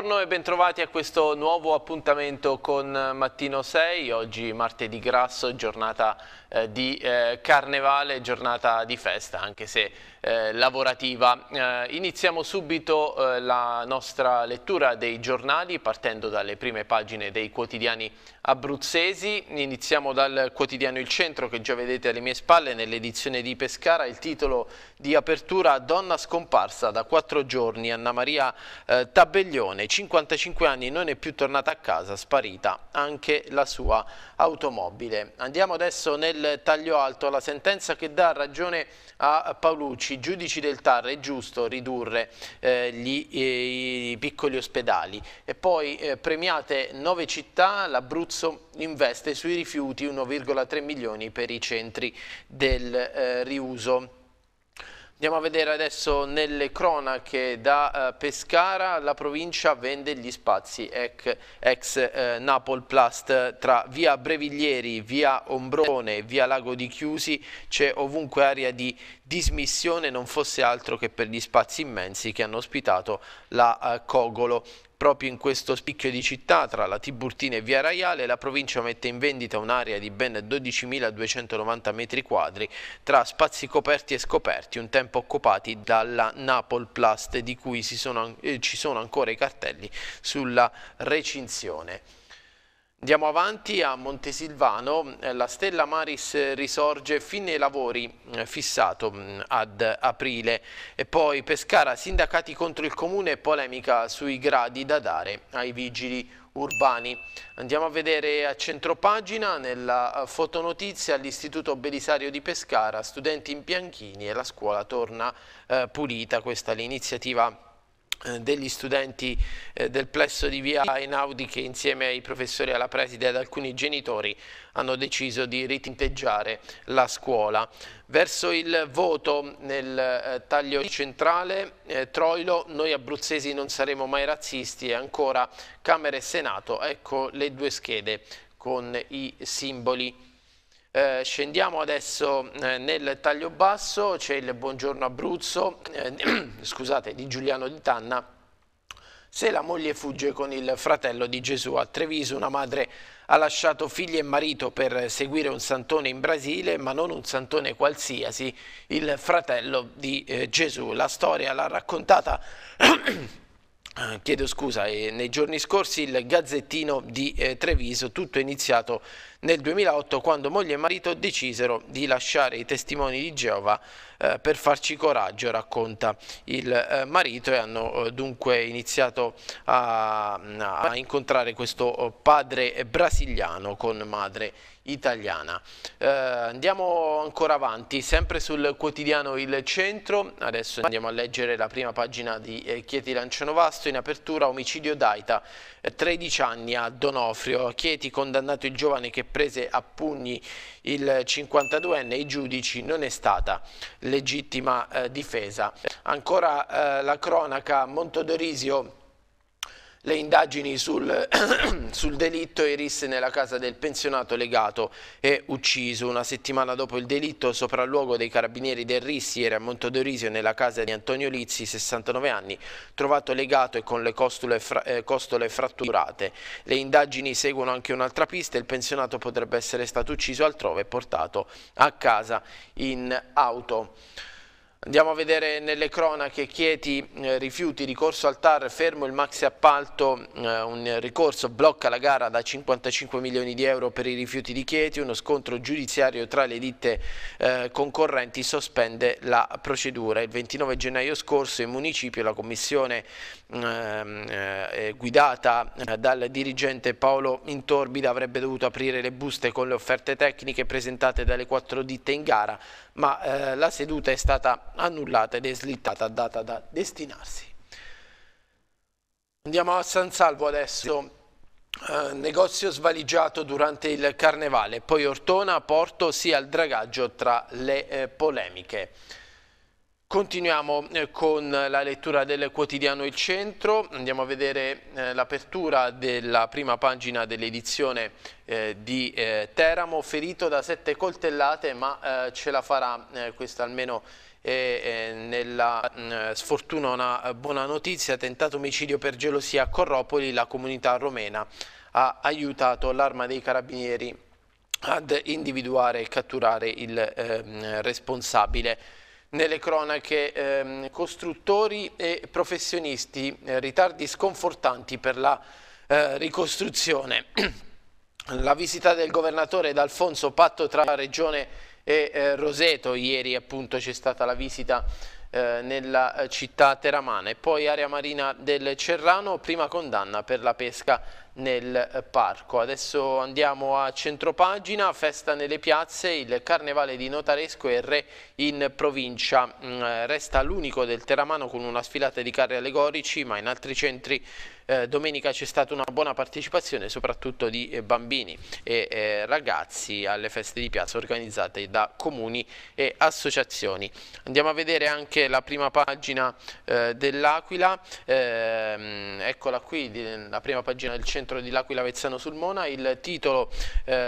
Buongiorno e bentrovati a questo nuovo appuntamento con Mattino 6, oggi martedì grasso, giornata eh, di eh, carnevale, giornata di festa anche se eh, lavorativa. Eh, iniziamo subito eh, la nostra lettura dei giornali partendo dalle prime pagine dei quotidiani abruzzesi, iniziamo dal quotidiano Il Centro che già vedete alle mie spalle nell'edizione di Pescara, il titolo è di apertura donna scomparsa da quattro giorni, Anna Maria eh, Tabellione, 55 anni, non è più tornata a casa, sparita anche la sua automobile. Andiamo adesso nel taglio alto, alla sentenza che dà ragione a Paolucci, giudici del TAR, è giusto ridurre eh, gli, eh, i piccoli ospedali. E poi eh, premiate nove città, l'Abruzzo investe sui rifiuti 1,3 milioni per i centri del eh, riuso. Andiamo a vedere adesso nelle cronache da eh, Pescara, la provincia vende gli spazi ec, ex eh, Napol tra via Breviglieri, via Ombrone, via Lago di Chiusi, c'è ovunque area di dismissione non fosse altro che per gli spazi immensi che hanno ospitato la eh, Cogolo Proprio in questo spicchio di città, tra la Tiburtina e Via Raiale, la provincia mette in vendita un'area di ben 12.290 metri quadri tra spazi coperti e scoperti, un tempo occupati dalla Napol Plast, di cui sono, eh, ci sono ancora i cartelli sulla recinzione. Andiamo avanti a Montesilvano, eh, la Stella Maris risorge fin ai lavori eh, fissato mm, ad aprile e poi Pescara, sindacati contro il comune e polemica sui gradi da dare ai vigili urbani. Andiamo a vedere a centropagina nella eh, fotonotizia all'Istituto Belisario di Pescara, studenti in bianchini e la scuola torna eh, pulita, questa è l'iniziativa eh, degli studenti eh, del plesso di via Einaudi che insieme ai professori alla preside ed alcuni genitori hanno deciso di ritinteggiare la scuola. Verso il voto nel eh, taglio centrale eh, Troilo, noi abruzzesi non saremo mai razzisti e ancora Camera e Senato, ecco le due schede con i simboli eh, scendiamo adesso eh, nel taglio basso, c'è il Buongiorno Abruzzo, eh, scusate, di Giuliano di Tanna. Se la moglie fugge con il fratello di Gesù a Treviso, una madre ha lasciato figli e marito per seguire un santone in Brasile, ma non un santone qualsiasi, il fratello di eh, Gesù. La storia l'ha raccontata Eh, chiedo scusa, eh, nei giorni scorsi il Gazzettino di eh, Treviso, tutto è iniziato nel 2008 quando moglie e marito decisero di lasciare i testimoni di Geova eh, per farci coraggio, racconta il eh, marito e hanno eh, dunque iniziato a, a incontrare questo padre brasiliano con madre italiana. Eh, andiamo ancora avanti, sempre sul quotidiano Il Centro, adesso andiamo a leggere la prima pagina di eh, Chieti Lancionovasto, in apertura omicidio d'Aita, eh, 13 anni a Donofrio, Chieti condannato il giovane che prese a pugni il 52enne, i giudici non è stata legittima eh, difesa. Ancora eh, la cronaca Montodorisio le indagini sul, sul delitto irisse nella casa del pensionato legato e ucciso. Una settimana dopo il delitto, sopralluogo dei carabinieri del Rissi era a Montedorisio nella casa di Antonio Lizzi, 69 anni, trovato legato e con le costole, fra, eh, costole fratturate. Le indagini seguono anche un'altra pista, il pensionato potrebbe essere stato ucciso altrove e portato a casa in auto. Andiamo a vedere nelle cronache Chieti eh, rifiuti, ricorso al TAR, fermo il maxi appalto, eh, un ricorso blocca la gara da 55 milioni di euro per i rifiuti di Chieti, uno scontro giudiziario tra le ditte eh, concorrenti sospende la procedura. Il 29 gennaio scorso in municipio la commissione ehm, eh, guidata eh, dal dirigente Paolo Intorbida avrebbe dovuto aprire le buste con le offerte tecniche presentate dalle quattro ditte in gara, ma eh, la seduta è stata annullata ed è slittata, data da destinarsi. Andiamo a San Salvo adesso. Eh, negozio svaligiato durante il carnevale, poi Ortona, Porto, sia il dragaggio tra le eh, polemiche. Continuiamo eh, con la lettura del quotidiano Il Centro, andiamo a vedere eh, l'apertura della prima pagina dell'edizione eh, di Teramo, ferito da sette coltellate ma ce la farà, questa almeno è nella mm, sfortuna una buona notizia, tentato omicidio per gelosia a Corropoli, la comunità romena ha aiutato l'arma dei carabinieri ad individuare e catturare il ehm, responsabile nelle cronache ehm, costruttori e professionisti, eh, ritardi sconfortanti per la eh, ricostruzione. la visita del governatore D'Alfonso Patto tra Regione e eh, Roseto, ieri appunto c'è stata la visita eh, nella eh, città teramana e poi area marina del Cerrano, prima condanna per la pesca nel eh, parco. Adesso andiamo a centropagina, festa nelle piazze, il carnevale di Notaresco e Re in provincia. Mm, eh, resta l'unico del Teramano con una sfilata di carri allegorici, ma in altri centri eh, domenica c'è stata una buona partecipazione soprattutto di eh, bambini e eh, ragazzi alle feste di piazza organizzate da comuni e associazioni. Andiamo a vedere anche la prima pagina eh, dell'Aquila, ehm, eccola qui, la prima pagina del centro di L'Aquila Vezzano sul Mona, il titolo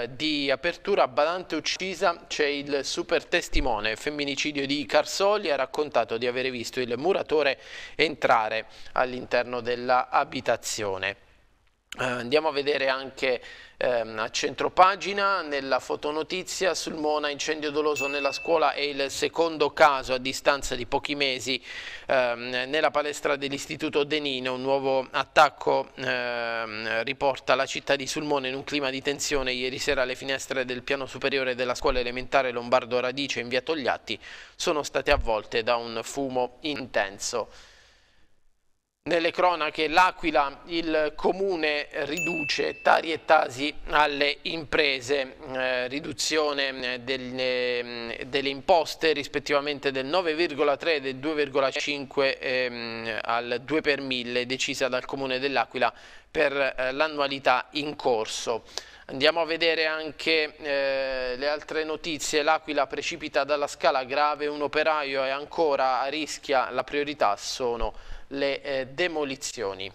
di apertura Badante uccisa, c'è il super testimone, femminicidio di Carsoli ha raccontato di avere visto il muratore entrare all'interno dell'abitazione abitazione. Uh, eh, andiamo a vedere anche ehm, a pagina nella fotonotizia sul Mona incendio doloso nella scuola è il secondo caso a distanza di pochi mesi ehm, nella palestra dell'istituto Denino un nuovo attacco ehm, riporta la città di Sulmona in un clima di tensione ieri sera le finestre del piano superiore della scuola elementare Lombardo Radice in via Togliatti sono state avvolte da un fumo intenso nelle cronache l'Aquila il comune riduce tari e tasi alle imprese, eh, riduzione eh, delle, eh, delle, imposte rispettivamente del 9,3 e del 2,5 ehm, al 2 per 1000 decisa dal comune dell'Aquila per eh, l'annualità in corso. Andiamo a vedere anche eh, le altre notizie. L'Aquila precipita dalla scala grave, un operaio è ancora a rischia la priorità sono le eh, demolizioni.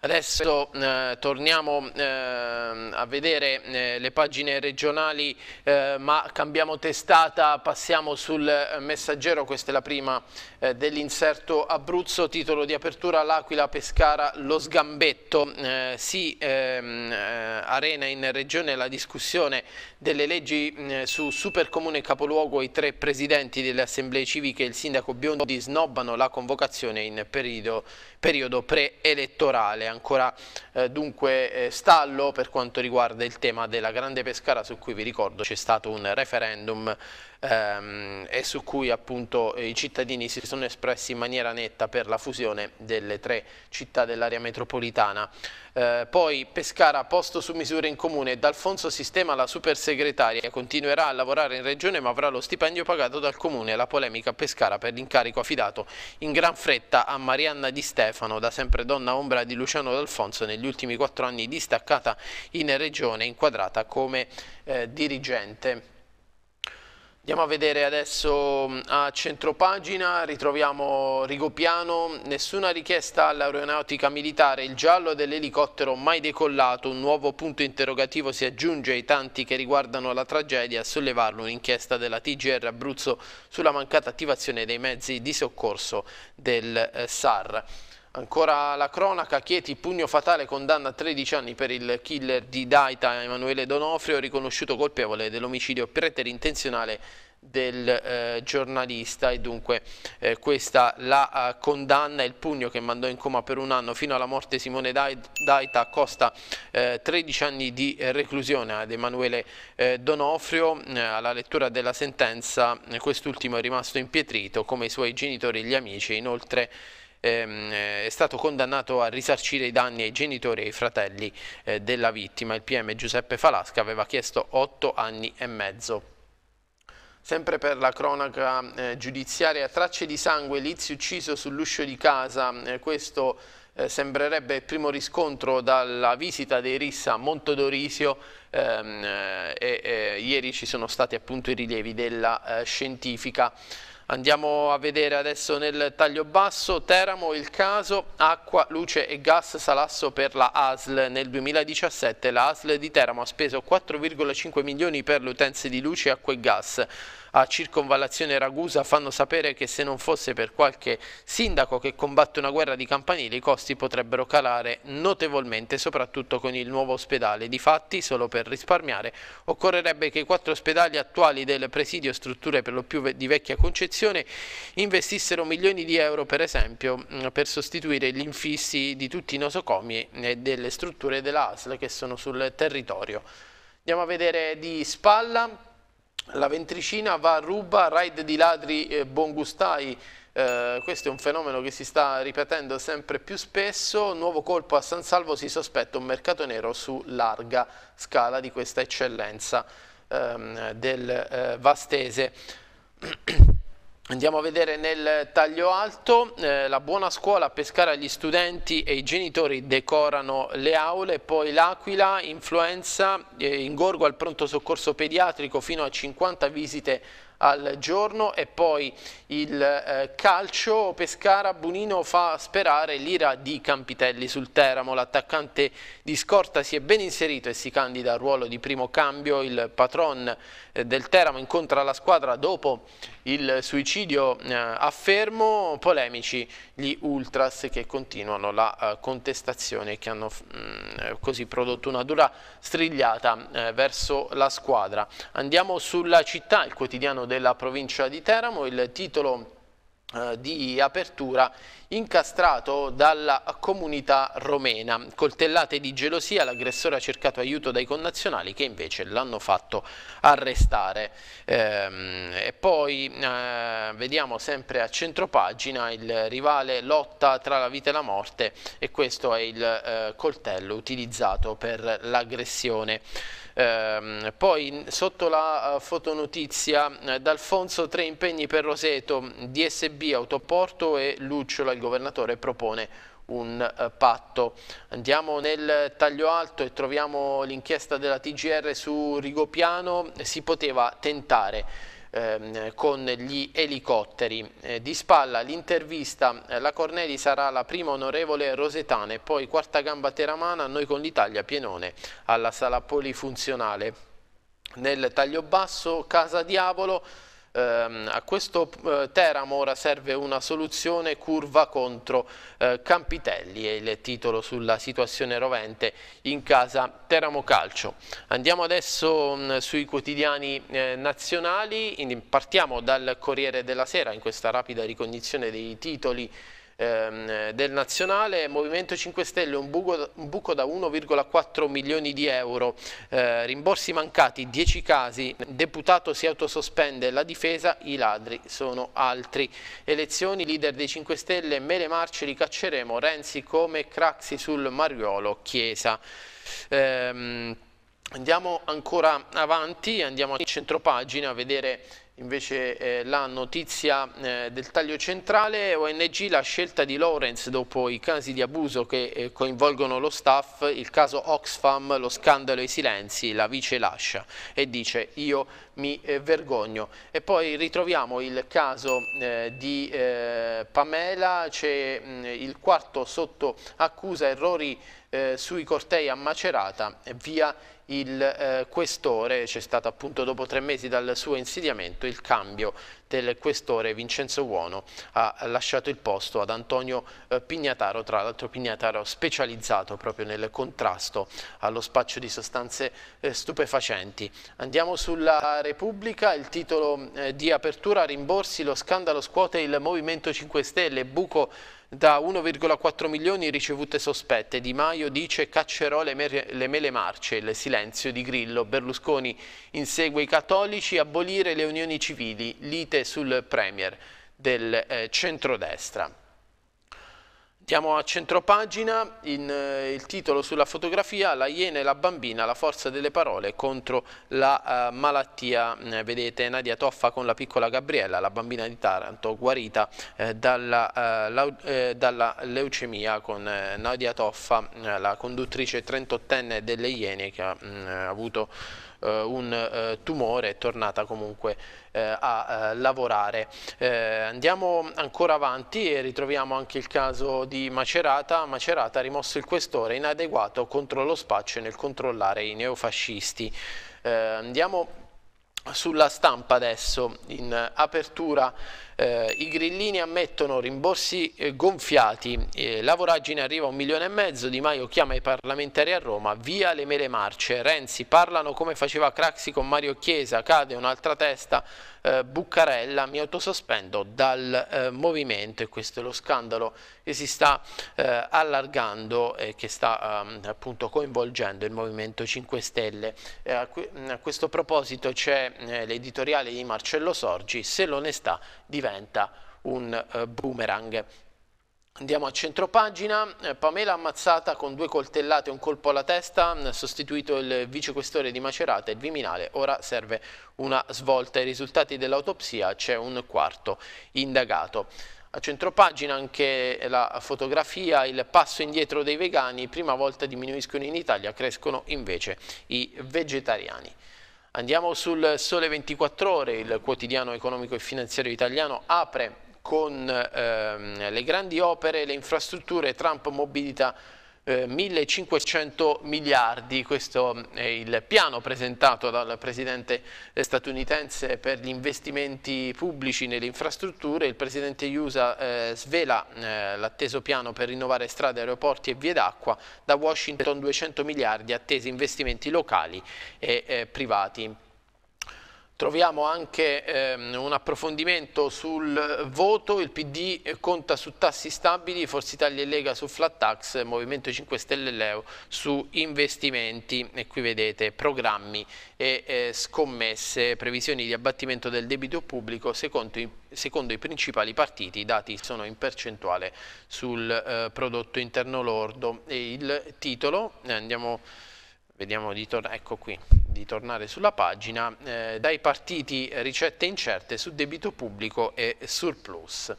Adesso eh, torniamo eh, a vedere eh, le pagine regionali, eh, ma cambiamo testata, passiamo sul eh, messaggero, questa è la prima eh, dell'inserto Abruzzo, titolo di apertura L'Aquila Pescara lo sgambetto. Eh, si ehm, eh, arena in regione la discussione delle leggi mm, su supercomune capoluogo. I tre presidenti delle assemblee civiche e il sindaco Biondi snobbano la convocazione in periodo, periodo preelettorale. Ancora eh, dunque eh, stallo per quanto riguarda il tema della Grande Pescara su cui vi ricordo c'è stato un referendum ehm, e su cui appunto i cittadini si sono espressi in maniera netta per la fusione delle tre città dell'area metropolitana. Eh, poi Pescara posto su misure in comune, D'Alfonso Sistema la supersegretaria continuerà a lavorare in regione ma avrà lo stipendio pagato dal comune, la polemica Pescara per l'incarico affidato in gran fretta a Marianna Di Stefano, da sempre donna ombra di Luciano D'Alfonso negli ultimi quattro anni distaccata in regione, inquadrata come eh, dirigente. Andiamo a vedere adesso mm, a centropagina, ritroviamo Rigopiano, nessuna richiesta all'aeronautica militare, il giallo dell'elicottero mai decollato, un nuovo punto interrogativo si aggiunge ai tanti che riguardano la tragedia, a sollevarlo un'inchiesta della TGR Abruzzo sulla mancata attivazione dei mezzi di soccorso del eh, SAR. Ancora la cronaca, Chieti, pugno fatale, condanna a 13 anni per il killer di Daita Emanuele Donofrio, riconosciuto colpevole dell'omicidio preterintenzionale del eh, giornalista e dunque eh, questa la eh, condanna il pugno che mandò in coma per un anno fino alla morte Simone Daita costa 13 eh, anni di eh, reclusione ad Emanuele eh, Donofrio alla lettura della sentenza quest'ultimo è rimasto impietrito come i suoi genitori e gli amici inoltre ehm, è stato condannato a risarcire i danni ai genitori e ai fratelli eh, della vittima. Il PM Giuseppe Falasca aveva chiesto 8 anni e mezzo. Sempre per la cronaca eh, giudiziaria, tracce di sangue, Lizzi ucciso sull'uscio di casa, eh, questo eh, sembrerebbe il primo riscontro dalla visita dei Rissa a Montodorisio ehm, eh, e eh, ieri ci sono stati appunto i rilievi della eh, scientifica. Andiamo a vedere adesso nel taglio basso Teramo, il caso, acqua, luce e gas salasso per la ASL. Nel 2017 la ASL di Teramo ha speso 4,5 milioni per le utenze di luce, acqua e gas a Circonvallazione Ragusa fanno sapere che se non fosse per qualche sindaco che combatte una guerra di campanile i costi potrebbero calare notevolmente soprattutto con il nuovo ospedale. Difatti, solo per risparmiare, occorrerebbe che i quattro ospedali attuali del presidio strutture per lo più di vecchia concezione investissero milioni di euro per esempio mm, per sostituire gli infissi di tutti i nosocomi e delle strutture della ASL che sono sul territorio. Andiamo a vedere di spalla la ventricina va a ruba, raid di ladri e eh, buongustai, eh, questo è un fenomeno che si sta ripetendo sempre più spesso, nuovo colpo a San Salvo si sospetta un mercato nero su larga scala di questa eccellenza ehm, del eh, Vastese. Andiamo a vedere nel taglio alto, eh, la buona scuola a pescare gli studenti e i genitori decorano le aule, poi l'Aquila, influenza, eh, ingorgo al pronto soccorso pediatrico fino a 50 visite al giorno e poi il eh, calcio Pescara Bonino fa sperare l'ira di Campitelli sul Teramo l'attaccante di scorta si è ben inserito e si candida al ruolo di primo cambio il patron eh, del Teramo incontra la squadra dopo il suicidio eh, a Fermo polemici gli ultras che continuano la eh, contestazione e che hanno mh, mm, eh, così prodotto una dura strigliata eh, verso la squadra andiamo sulla città il quotidiano della provincia di Teramo, il titolo eh, di apertura incastrato dalla comunità romena. Coltellate di gelosia, l'aggressore ha cercato aiuto dai connazionali che invece l'hanno fatto arrestare. Ehm, e poi eh, vediamo sempre a centropagina il rivale lotta tra la vita e la morte e questo è il eh, coltello utilizzato per l'aggressione. Eh, poi sotto la eh, fotonotizia eh, d'Alfonso tre impegni per Roseto, DSB, Autoporto e Lucciola, il governatore propone un eh, patto. Andiamo nel taglio alto e troviamo l'inchiesta della TGR su Rigopiano, si poteva tentare ehm, con gli elicotteri. Eh, di spalla l'intervista, eh, la Corneli sarà la prima onorevole Rosetana e poi quarta gamba teramana, noi con l'Italia Pienone alla sala polifunzionale. Nel taglio basso Casa Diavolo Ehm, a questo eh, Teramo ora serve una soluzione curva contro eh, Campitelli, e il titolo sulla situazione rovente in casa Teramo Calcio. Andiamo adesso mm, sui quotidiani eh, nazionali, partiamo dal Corriere della Sera in questa rapida ricognizione dei titoli ehm, del nazionale, Movimento 5 Stelle un buco, un buco da 1,4 milioni di euro, eh, rimborsi mancati 10 casi, deputato si autosospende la difesa, i ladri sono altri. Elezioni, leader dei 5 Stelle, Mele marce li cacceremo, Renzi come Craxi sul Mariolo, Chiesa. Ehm, Andiamo ancora avanti, andiamo in centropagina a vedere Invece eh, la notizia eh, del taglio centrale, ONG la scelta di Lawrence dopo i casi di abuso che eh, coinvolgono lo staff, il caso Oxfam, lo scandalo e i silenzi, la vice lascia e dice io mi eh, vergogno. E poi ritroviamo il caso eh, di eh, Pamela, c'è mm, il quarto sotto accusa, errori sui cortei a Macerata, via il eh, questore, c'è stato appunto dopo tre mesi dal suo insediamento il cambio del questore Vincenzo Buono ha lasciato il posto ad Antonio eh, Pignataro, tra l'altro Pignataro specializzato proprio nel contrasto allo spaccio di sostanze eh, stupefacenti. Andiamo sulla Repubblica, il titolo eh, di apertura rimborsi, lo scandalo scuote il Movimento 5 Stelle, buco da 1,4 milioni ricevute sospette. Di Maio dice caccerò le, le, mele marce, il silenzio di Grillo. Berlusconi insegue i cattolici, abolire le unioni civili, lite sul Premier del eh, centrodestra. Andiamo a centropagina, in, eh, il titolo sulla fotografia, la Iene e la bambina, la forza delle parole contro la eh, malattia, eh, vedete Nadia Toffa con la piccola Gabriella, la bambina di Taranto guarita eh, dalla, eh, la, eh, dalla, leucemia con Nadia Toffa, la conduttrice 38enne delle Iene che ha mh, mm, avuto eh, un eh, tumore, è tornata comunque eh, a lavorare. andiamo ancora avanti e ritroviamo anche il caso di Macerata. Macerata ha rimosso il questore inadeguato contro lo spaccio nel controllare i neofascisti. andiamo sulla stampa adesso, in apertura eh, I grillini ammettono rimborsi eh, gonfiati, eh, la voragine arriva a un milione e mezzo, Di Maio chiama i parlamentari a Roma, via le mele marce, Renzi parlano come faceva Craxi con Mario Chiesa, cade un'altra testa, eh, Buccarella, mi autosospendo dal eh, movimento e questo è lo scandalo che si sta eh, allargando e che sta ehm, appunto coinvolgendo il Movimento 5 Stelle. a, questo proposito c'è l'editoriale di Marcello Sorgi, se l'onestà diventa un eh, boomerang. Andiamo a centropagina, eh, Pamela ammazzata con due coltellate e un colpo alla testa, mm, sostituito il vicequestore di Macerata, il Viminale, ora serve una svolta. I risultati dell'autopsia c'è un quarto indagato. A centropagina anche la fotografia, il passo indietro dei vegani, prima volta diminuiscono in Italia, crescono invece i vegetariani. Andiamo sul Sole 24 Ore, il quotidiano economico e finanziario italiano apre con ehm, le grandi opere, le infrastrutture, Trump mobilità, 1500 eh, miliardi, questo mm, è il piano presentato dal presidente statunitense per gli investimenti pubblici nelle infrastrutture, il presidente USA eh, svela eh, l'atteso piano per rinnovare strade, aeroporti e vie d'acqua, da Washington 200 miliardi attesi investimenti locali e eh, privati. Troviamo anche ehm, un approfondimento sul voto, il PD conta su tassi stabili, Forza Italia e Lega su flat tax, Movimento 5 Stelle e Leo su investimenti e qui vedete programmi e eh, scommesse, previsioni di abbattimento del debito pubblico secondo i, secondo i principali partiti, i dati sono in percentuale sul eh, prodotto interno lordo e il titolo, eh, andiamo a vediamo di, ecco qui, di, tornare sulla pagina, eh, dai partiti eh, ricette incerte su debito pubblico e surplus.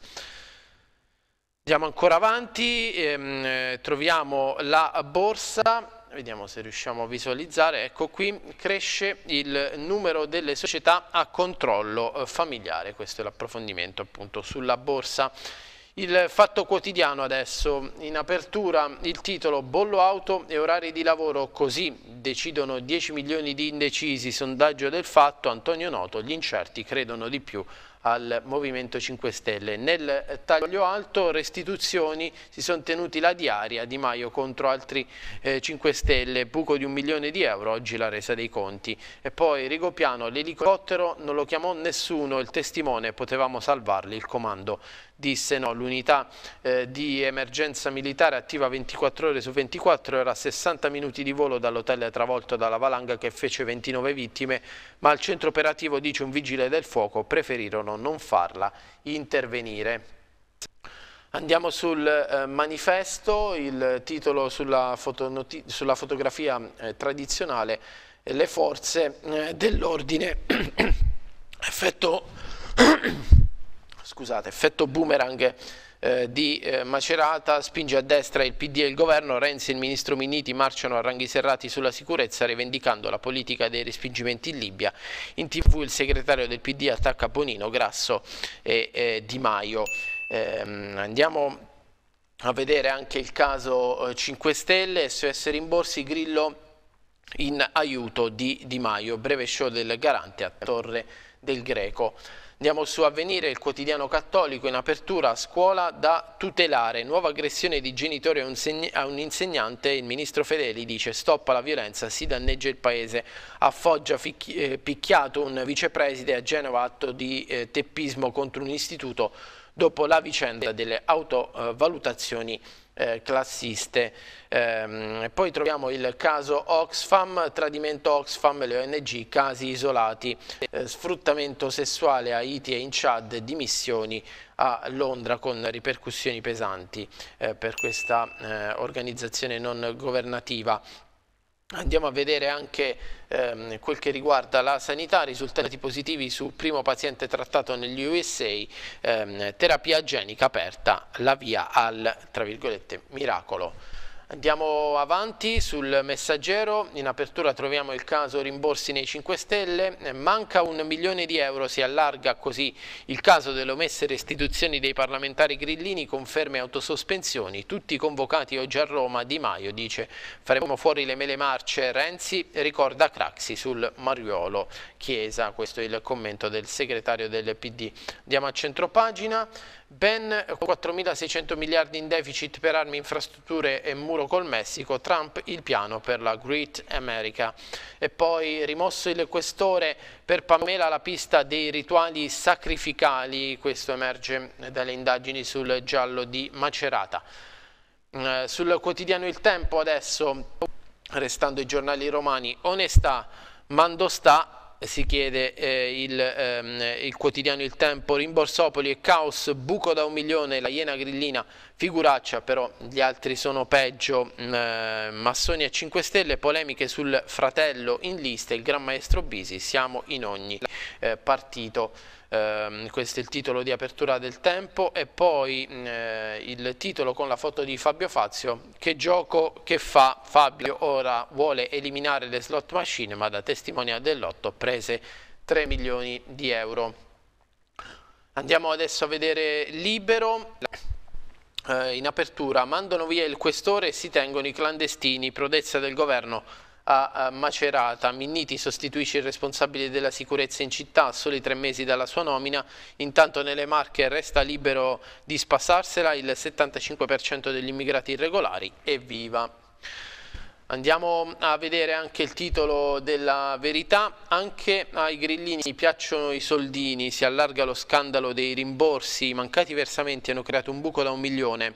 Andiamo ancora avanti, ehm, eh, troviamo la borsa, vediamo se riusciamo a visualizzare, ecco qui cresce il numero delle società a controllo eh, familiare, questo è l'approfondimento appunto sulla borsa il fatto quotidiano adesso, in apertura il titolo Bollo auto e orari di lavoro così decidono 10 milioni di indecisi, sondaggio del fatto, Antonio Noto, gli incerti credono di più al Movimento 5 Stelle. Nel taglio alto restituzioni si sono tenuti la diaria Di Maio contro altri eh, 5 Stelle, buco di un milione di euro, oggi la resa dei conti. E poi Rigopiano, l'elicottero non lo chiamò nessuno, il testimone, potevamo salvarli, il comando disse no, l'unità eh, di emergenza militare attiva 24 ore su 24 era a 60 minuti di volo dall'hotel travolto dalla valanga che fece 29 vittime, ma al centro operativo, dice un vigile del fuoco, preferirono non farla intervenire. Andiamo sul eh, manifesto, il titolo sulla, foto, sulla fotografia eh, tradizionale, eh, le forze eh, dell'ordine, effetto scusate, effetto boomerang eh, di eh, Macerata, spinge a destra il PD e il governo, Renzi e il ministro Minniti marciano a ranghi serrati sulla sicurezza rivendicando la politica dei respingimenti in Libia. In tv il segretario del PD attacca Bonino, Grasso e eh, Di Maio. Ehm, andiamo a vedere anche il caso 5 eh, Stelle, SOS Rimborsi, Grillo in aiuto di Di Maio, breve show del Garante a Torre del Greco. Andiamo su Avvenire, il quotidiano cattolico in apertura, scuola da tutelare, nuova aggressione di genitori a un insegnante, il ministro Fedeli dice stop alla violenza, si danneggia il paese. A Foggia eh, picchiato un vicepreside, a Genova atto di eh, teppismo contro un istituto dopo la vicenda delle autovalutazioni eh, classiste. Ehm, poi troviamo il caso Oxfam, tradimento Oxfam e le ONG, casi isolati, eh, sfruttamento sessuale a Haiti e in Chad, dimissioni a Londra con ripercussioni pesanti eh, per questa eh, organizzazione non governativa. Andiamo a vedere anche ehm, quel che riguarda la sanità, risultati positivi sul primo paziente trattato negli USA, ehm, terapia genica aperta, la via al, miracolo. Andiamo avanti sul messaggero, in apertura troviamo il caso rimborsi nei 5 Stelle, eh, manca un milione di euro, si allarga così il caso delle omesse restituzioni dei parlamentari grillini, conferme autosospensioni, tutti convocati oggi a Roma, Di Maio dice faremo fuori le mele marce, Renzi ricorda Craxi sul Mariuolo Chiesa, questo è il commento del segretario del PD. Andiamo a centropagina. Ben 4.600 miliardi in deficit per armi, infrastrutture e muro col Messico, Trump il piano per la Great America. E poi rimosso il questore per Pamela la pista dei rituali sacrificali, questo emerge dalle indagini sul giallo di Macerata. Mm, sul quotidiano Il Tempo adesso, restando i giornali romani, onestà, mando sta si chiede eh, il, ehm, il, quotidiano Il Tempo, Rimborsopoli e Caos, buco da un milione, la Iena Grillina, figuraccia però gli altri sono peggio, mm, eh, Massoni e 5 Stelle, polemiche sul fratello in lista, il Gran Maestro Bisi, siamo in ogni eh, partito eh, questo è il titolo di apertura del tempo e poi eh, il titolo con la foto di Fabio Fazio che gioco che fa Fabio ora vuole eliminare le slot machine ma da testimonia dell'otto prese 3 milioni di euro andiamo adesso a vedere libero eh, in apertura mandano via il questore e si tengono i clandestini prodezza del governo a Macerata. Minniti sostituisce il responsabile della sicurezza in città a soli tre mesi dalla sua nomina, intanto nelle Marche resta libero di spassarsela il 75% degli immigrati irregolari, evviva! Andiamo a vedere anche il titolo della verità, anche ai grillini piacciono i soldini, si allarga lo scandalo dei rimborsi, i mancati versamenti hanno creato un buco da un milione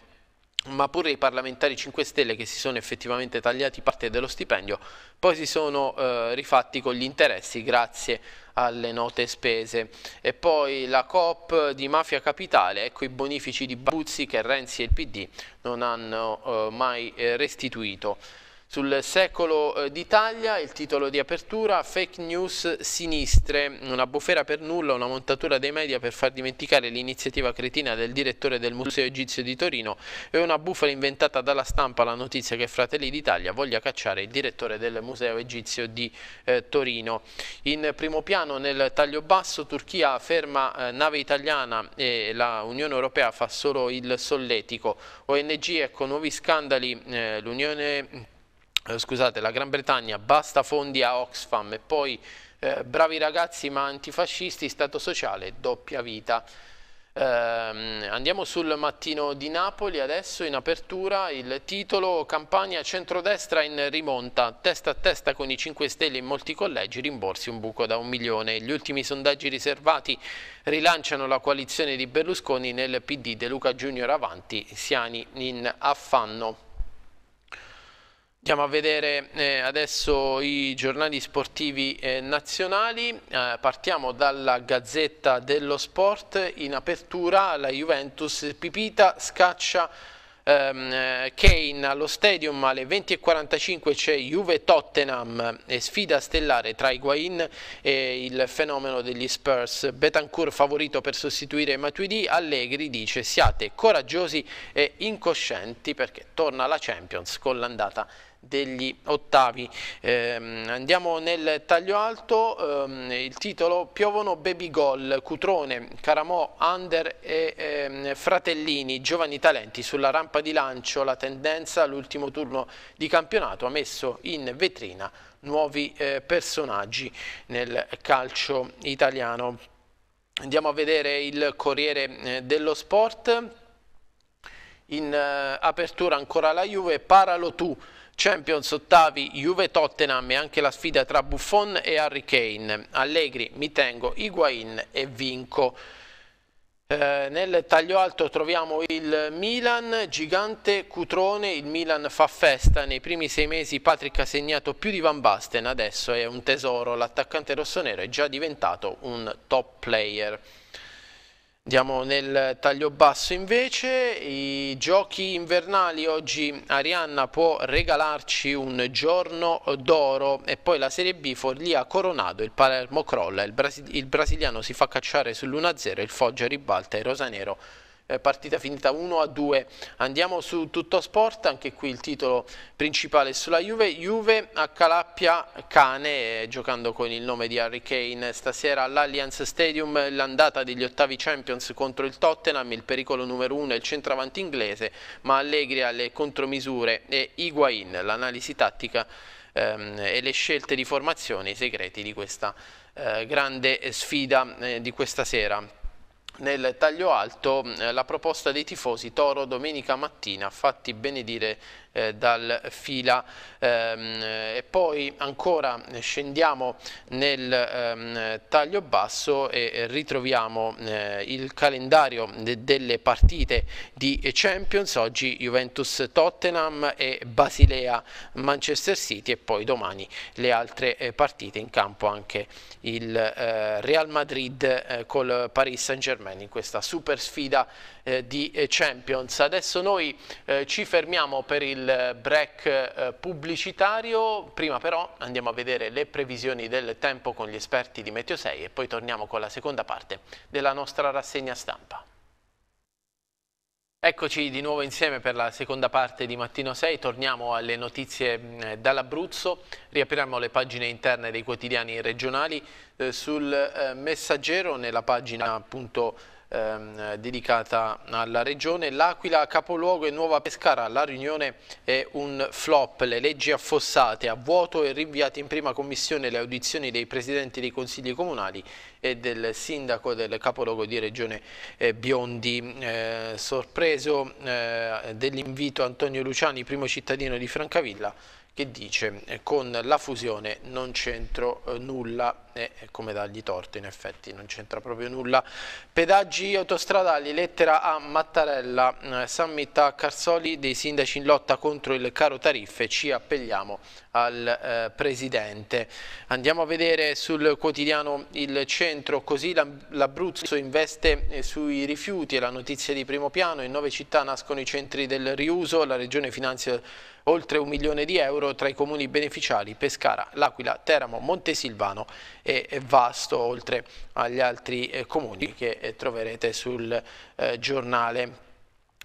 ma pure i parlamentari 5 Stelle che si sono effettivamente tagliati parte dello stipendio, poi si sono eh, rifatti con gli interessi grazie alle note spese. E poi la COP di Mafia Capitale, ecco i bonifici di Buzzi che Renzi e il PD non hanno eh, mai eh, restituito. Sul secolo eh, d'Italia il titolo di apertura Fake News Sinistre, una bufera per nulla, una montatura dei media per far dimenticare l'iniziativa cretina del direttore del Museo Egizio di Torino e una bufala inventata dalla stampa la notizia che Fratelli d'Italia voglia cacciare il direttore del Museo Egizio di eh, Torino. In primo piano nel taglio basso Turchia ferma eh, nave italiana e la Unione Europea fa solo il solletico. ONG ecco nuovi scandali, eh, l'Unione eh, scusate, la Gran Bretagna basta fondi a Oxfam e poi eh, bravi ragazzi ma antifascisti, Stato sociale, doppia vita. Eh, andiamo sul mattino di Napoli adesso in apertura il titolo Campania centrodestra in rimonta testa a testa con i 5 Stelle in molti collegi rimborsi un buco da un milione gli ultimi sondaggi riservati rilanciano la coalizione di Berlusconi nel PD De Luca Junior avanti Siani in affanno Andiamo a vedere eh, adesso i giornali sportivi eh, nazionali, eh, partiamo dalla Gazzetta dello Sport, in apertura la Juventus Pipita scaccia ehm, eh, Kane allo stadium alle 20.45 c'è Juve-Tottenham e eh, sfida stellare tra Higuain e il fenomeno degli Spurs Betancourt favorito per sostituire Matuidi Allegri dice siate coraggiosi e incoscienti perché torna la Champions con l'andata degli ottavi. Eh, andiamo nel taglio alto, eh, il titolo Piovono baby gol, Cutrone, Caramò, Under e eh, Fratellini, giovani talenti sulla rampa di lancio, la tendenza all'ultimo turno di campionato ha messo in vetrina nuovi eh, personaggi nel calcio italiano. Andiamo a vedere il Corriere eh, dello Sport, in eh, apertura ancora la Juve, paralo tu, Champions ottavi Juve-Tottenham e anche la sfida tra Buffon e Harry Kane. Allegri, mi tengo, Higuain e Vinco. Eh, nel taglio alto troviamo il Milan, gigante Cutrone, il Milan fa festa, nei primi sei mesi Patrick ha segnato più di Van Basten, adesso è un tesoro, l'attaccante rossonero è già diventato un top player. Andiamo nel taglio basso invece, i giochi invernali oggi Arianna può regalarci un giorno d'oro e poi la Serie B Forlia Coronado, il Palermo crolla, il, Brasiliano si fa cacciare sull'1-0, il Foggia ribalta e Rosanero eh, partita finita 1 a 2. Andiamo su tutto sport, anche qui il titolo principale sulla Juve. Juve a Calappia Cane, eh, giocando con il nome di Harry Kane. Stasera all'Allianz Stadium l'andata degli ottavi Champions contro il Tottenham, il pericolo numero 1 è il centravanti inglese, ma Allegri alle contromisure e Higuain, l'analisi tattica ehm, e le scelte di formazione, i segreti di questa eh, grande sfida eh, di questa sera. Nel taglio alto eh, la proposta dei tifosi Toro domenica mattina, fatti benedire eh, dal fila ehm, e poi ancora scendiamo nel ehm, taglio basso e ritroviamo eh, il calendario de delle partite di Champions oggi Juventus Tottenham e Basilea Manchester City e poi domani le altre eh, partite in campo anche il eh, Real Madrid eh, col Paris Saint Germain in questa super sfida eh, di eh, Champions. Adesso noi eh, ci fermiamo per il eh, break eh, pubblicitario, prima però andiamo a vedere le previsioni del tempo con gli esperti di Meteo 6 e poi torniamo con la seconda parte della nostra rassegna stampa. Eccoci di nuovo insieme per la seconda parte di Mattino 6, torniamo alle notizie mm, dall'Abruzzo, riapriamo le pagine interne dei quotidiani regionali, sul messaggero nella pagina appunto ehm, dedicata alla regione. L'Aquila, capoluogo e Nuova Pescara, la riunione è un flop, le leggi affossate a vuoto e rinviate in prima commissione le audizioni dei presidenti dei consigli comunali e del sindaco del capoluogo di regione eh, Biondi. Eh, sorpreso eh, dell'invito Antonio Luciani, primo cittadino di Francavilla, che dice eh, con la fusione non c'entro eh, nulla, eh, come dargli torto in effetti, non c'entra proprio nulla. Pedaggi autostradali, lettera a Mattarella, eh, summit a Carsoli dei sindaci in lotta contro il caro tariffe, ci appelliamo al eh, Presidente. Andiamo a vedere sul quotidiano il centro, così l'Abruzzo investe eh, sui rifiuti, e la notizia di primo piano, in nove città nascono i centri del riuso, la Regione finanzia oltre un milione di euro tra i comuni beneficiari Pescara, L'Aquila, Teramo, Montesilvano e Vasto, oltre agli altri eh, comuni che eh, troverete sul eh, giornale.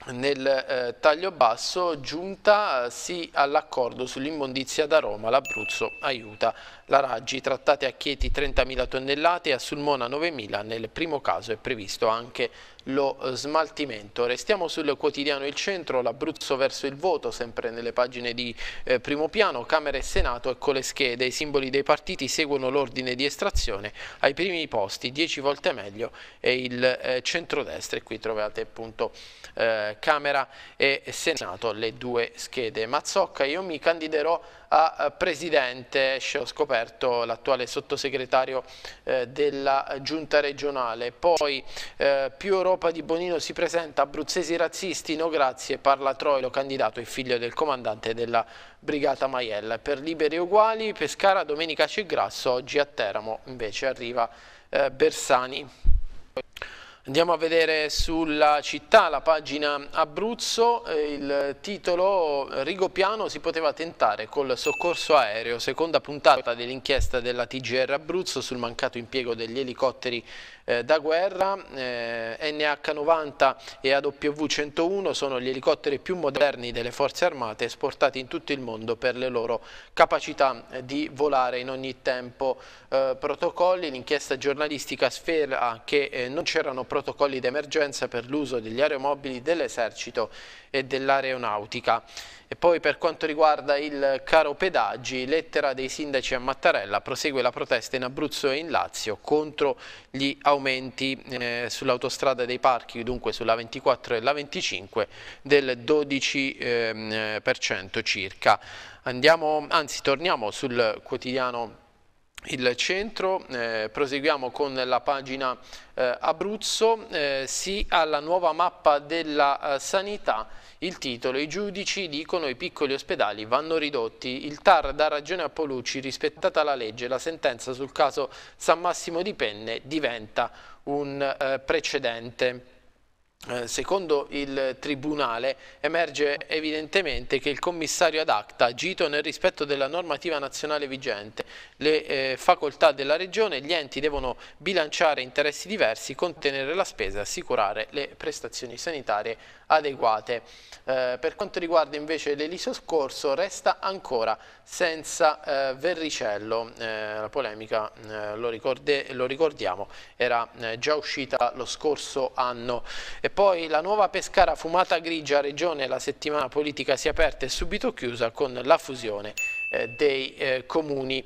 Nel eh, taglio basso giunta sì all'accordo sull'immondizia da Roma, l'Abruzzo aiuta la Raggi trattate a Chieti 30.000 tonnellate e a Sulmona 9.000, nel primo caso è previsto anche lo eh, smaltimento. Restiamo sul quotidiano Il Centro, l'Abruzzo verso il voto, sempre nelle pagine di eh, primo piano, Camera e Senato, e con le schede, i simboli dei partiti seguono l'ordine di estrazione, ai primi posti 10 volte meglio è il eh, centrodestra e qui trovate appunto eh, Camera e Senato, le due schede. Mazzocca, io mi candiderò a eh, presidente, ho scoperto l'attuale sottosegretario eh, della giunta regionale. Poi eh, più Europa di Bonino si presenta, abruzzesi razzisti, no grazie, parla Troilo, candidato e figlio del comandante della brigata Maiella. Per liberi uguali, Pescara, domenica c'è grasso, oggi a Teramo invece arriva eh, Bersani. Andiamo a vedere sulla città, la pagina Abruzzo, eh, il titolo Rigopiano si poteva tentare col soccorso aereo, seconda puntata dell'inchiesta della TGR Abruzzo sul mancato impiego degli elicotteri eh, da guerra, eh, NH90 e AW101 sono gli elicotteri più moderni delle forze armate esportati in tutto il mondo per le loro capacità di volare in ogni tempo. protocolli, l'inchiesta giornalistica sfera che non c'erano problemi protocolli d'emergenza per l'uso degli aeromobili dell'esercito e dell'aeronautica. E poi per quanto riguarda il caro pedaggi, lettera dei sindaci a Mattarella, prosegue la protesta in Abruzzo e in Lazio contro gli aumenti eh, sull'autostrada dei parchi, dunque sulla 24 e la 25, del 12% eh, circa. Andiamo, anzi torniamo sul quotidiano il centro, eh, proseguiamo con la pagina eh, Abruzzo, eh, sì alla nuova mappa della eh, sanità, il titolo, i giudici dicono i piccoli ospedali vanno ridotti, il TAR dà ragione a Polucci, rispettata la legge, la sentenza sul caso San Massimo di Penne diventa un eh, precedente. Eh, secondo il Tribunale emerge evidentemente che il commissario ad acta agito nel rispetto della normativa nazionale vigente le eh, facoltà della Regione e gli enti devono bilanciare interessi diversi, contenere la spesa e assicurare le prestazioni sanitarie adeguate. Eh, per quanto riguarda invece l'Eliso Scorso, resta ancora senza eh, verricello, eh, la polemica eh, lo, ricorde, lo, ricordiamo era eh, già uscita lo scorso anno e poi la nuova Pescara fumata grigia Regione la settimana politica si è aperta e subito chiusa con la fusione dei comuni.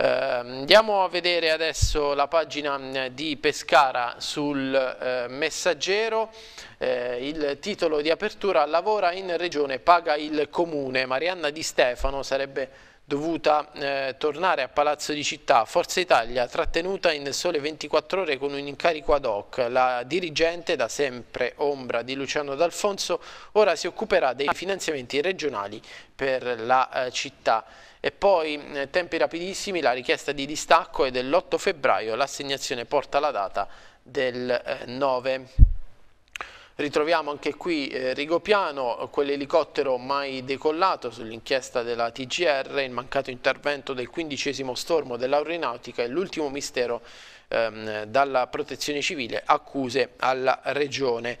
Eh, andiamo a vedere adesso la pagina mm, di Pescara sul eh, messaggero, eh, il titolo di apertura lavora in regione, paga il comune, Marianna Di Stefano sarebbe dovuta eh, tornare a Palazzo di Città. Forza Italia trattenuta in sole 24 ore con un incarico ad hoc. La dirigente, da sempre ombra di Luciano D'Alfonso, ora si occuperà dei finanziamenti regionali per la eh, città. E poi eh, tempi rapidissimi la richiesta di distacco è dell'8 febbraio, l'assegnazione porta la data del 9 eh, Ritroviamo anche qui eh, Rigopiano, quell'elicottero mai decollato sull'inchiesta della TGR, il mancato intervento del quindicesimo stormo dell'aeronautica e l'ultimo mistero ehm, dalla protezione civile, accuse alla regione.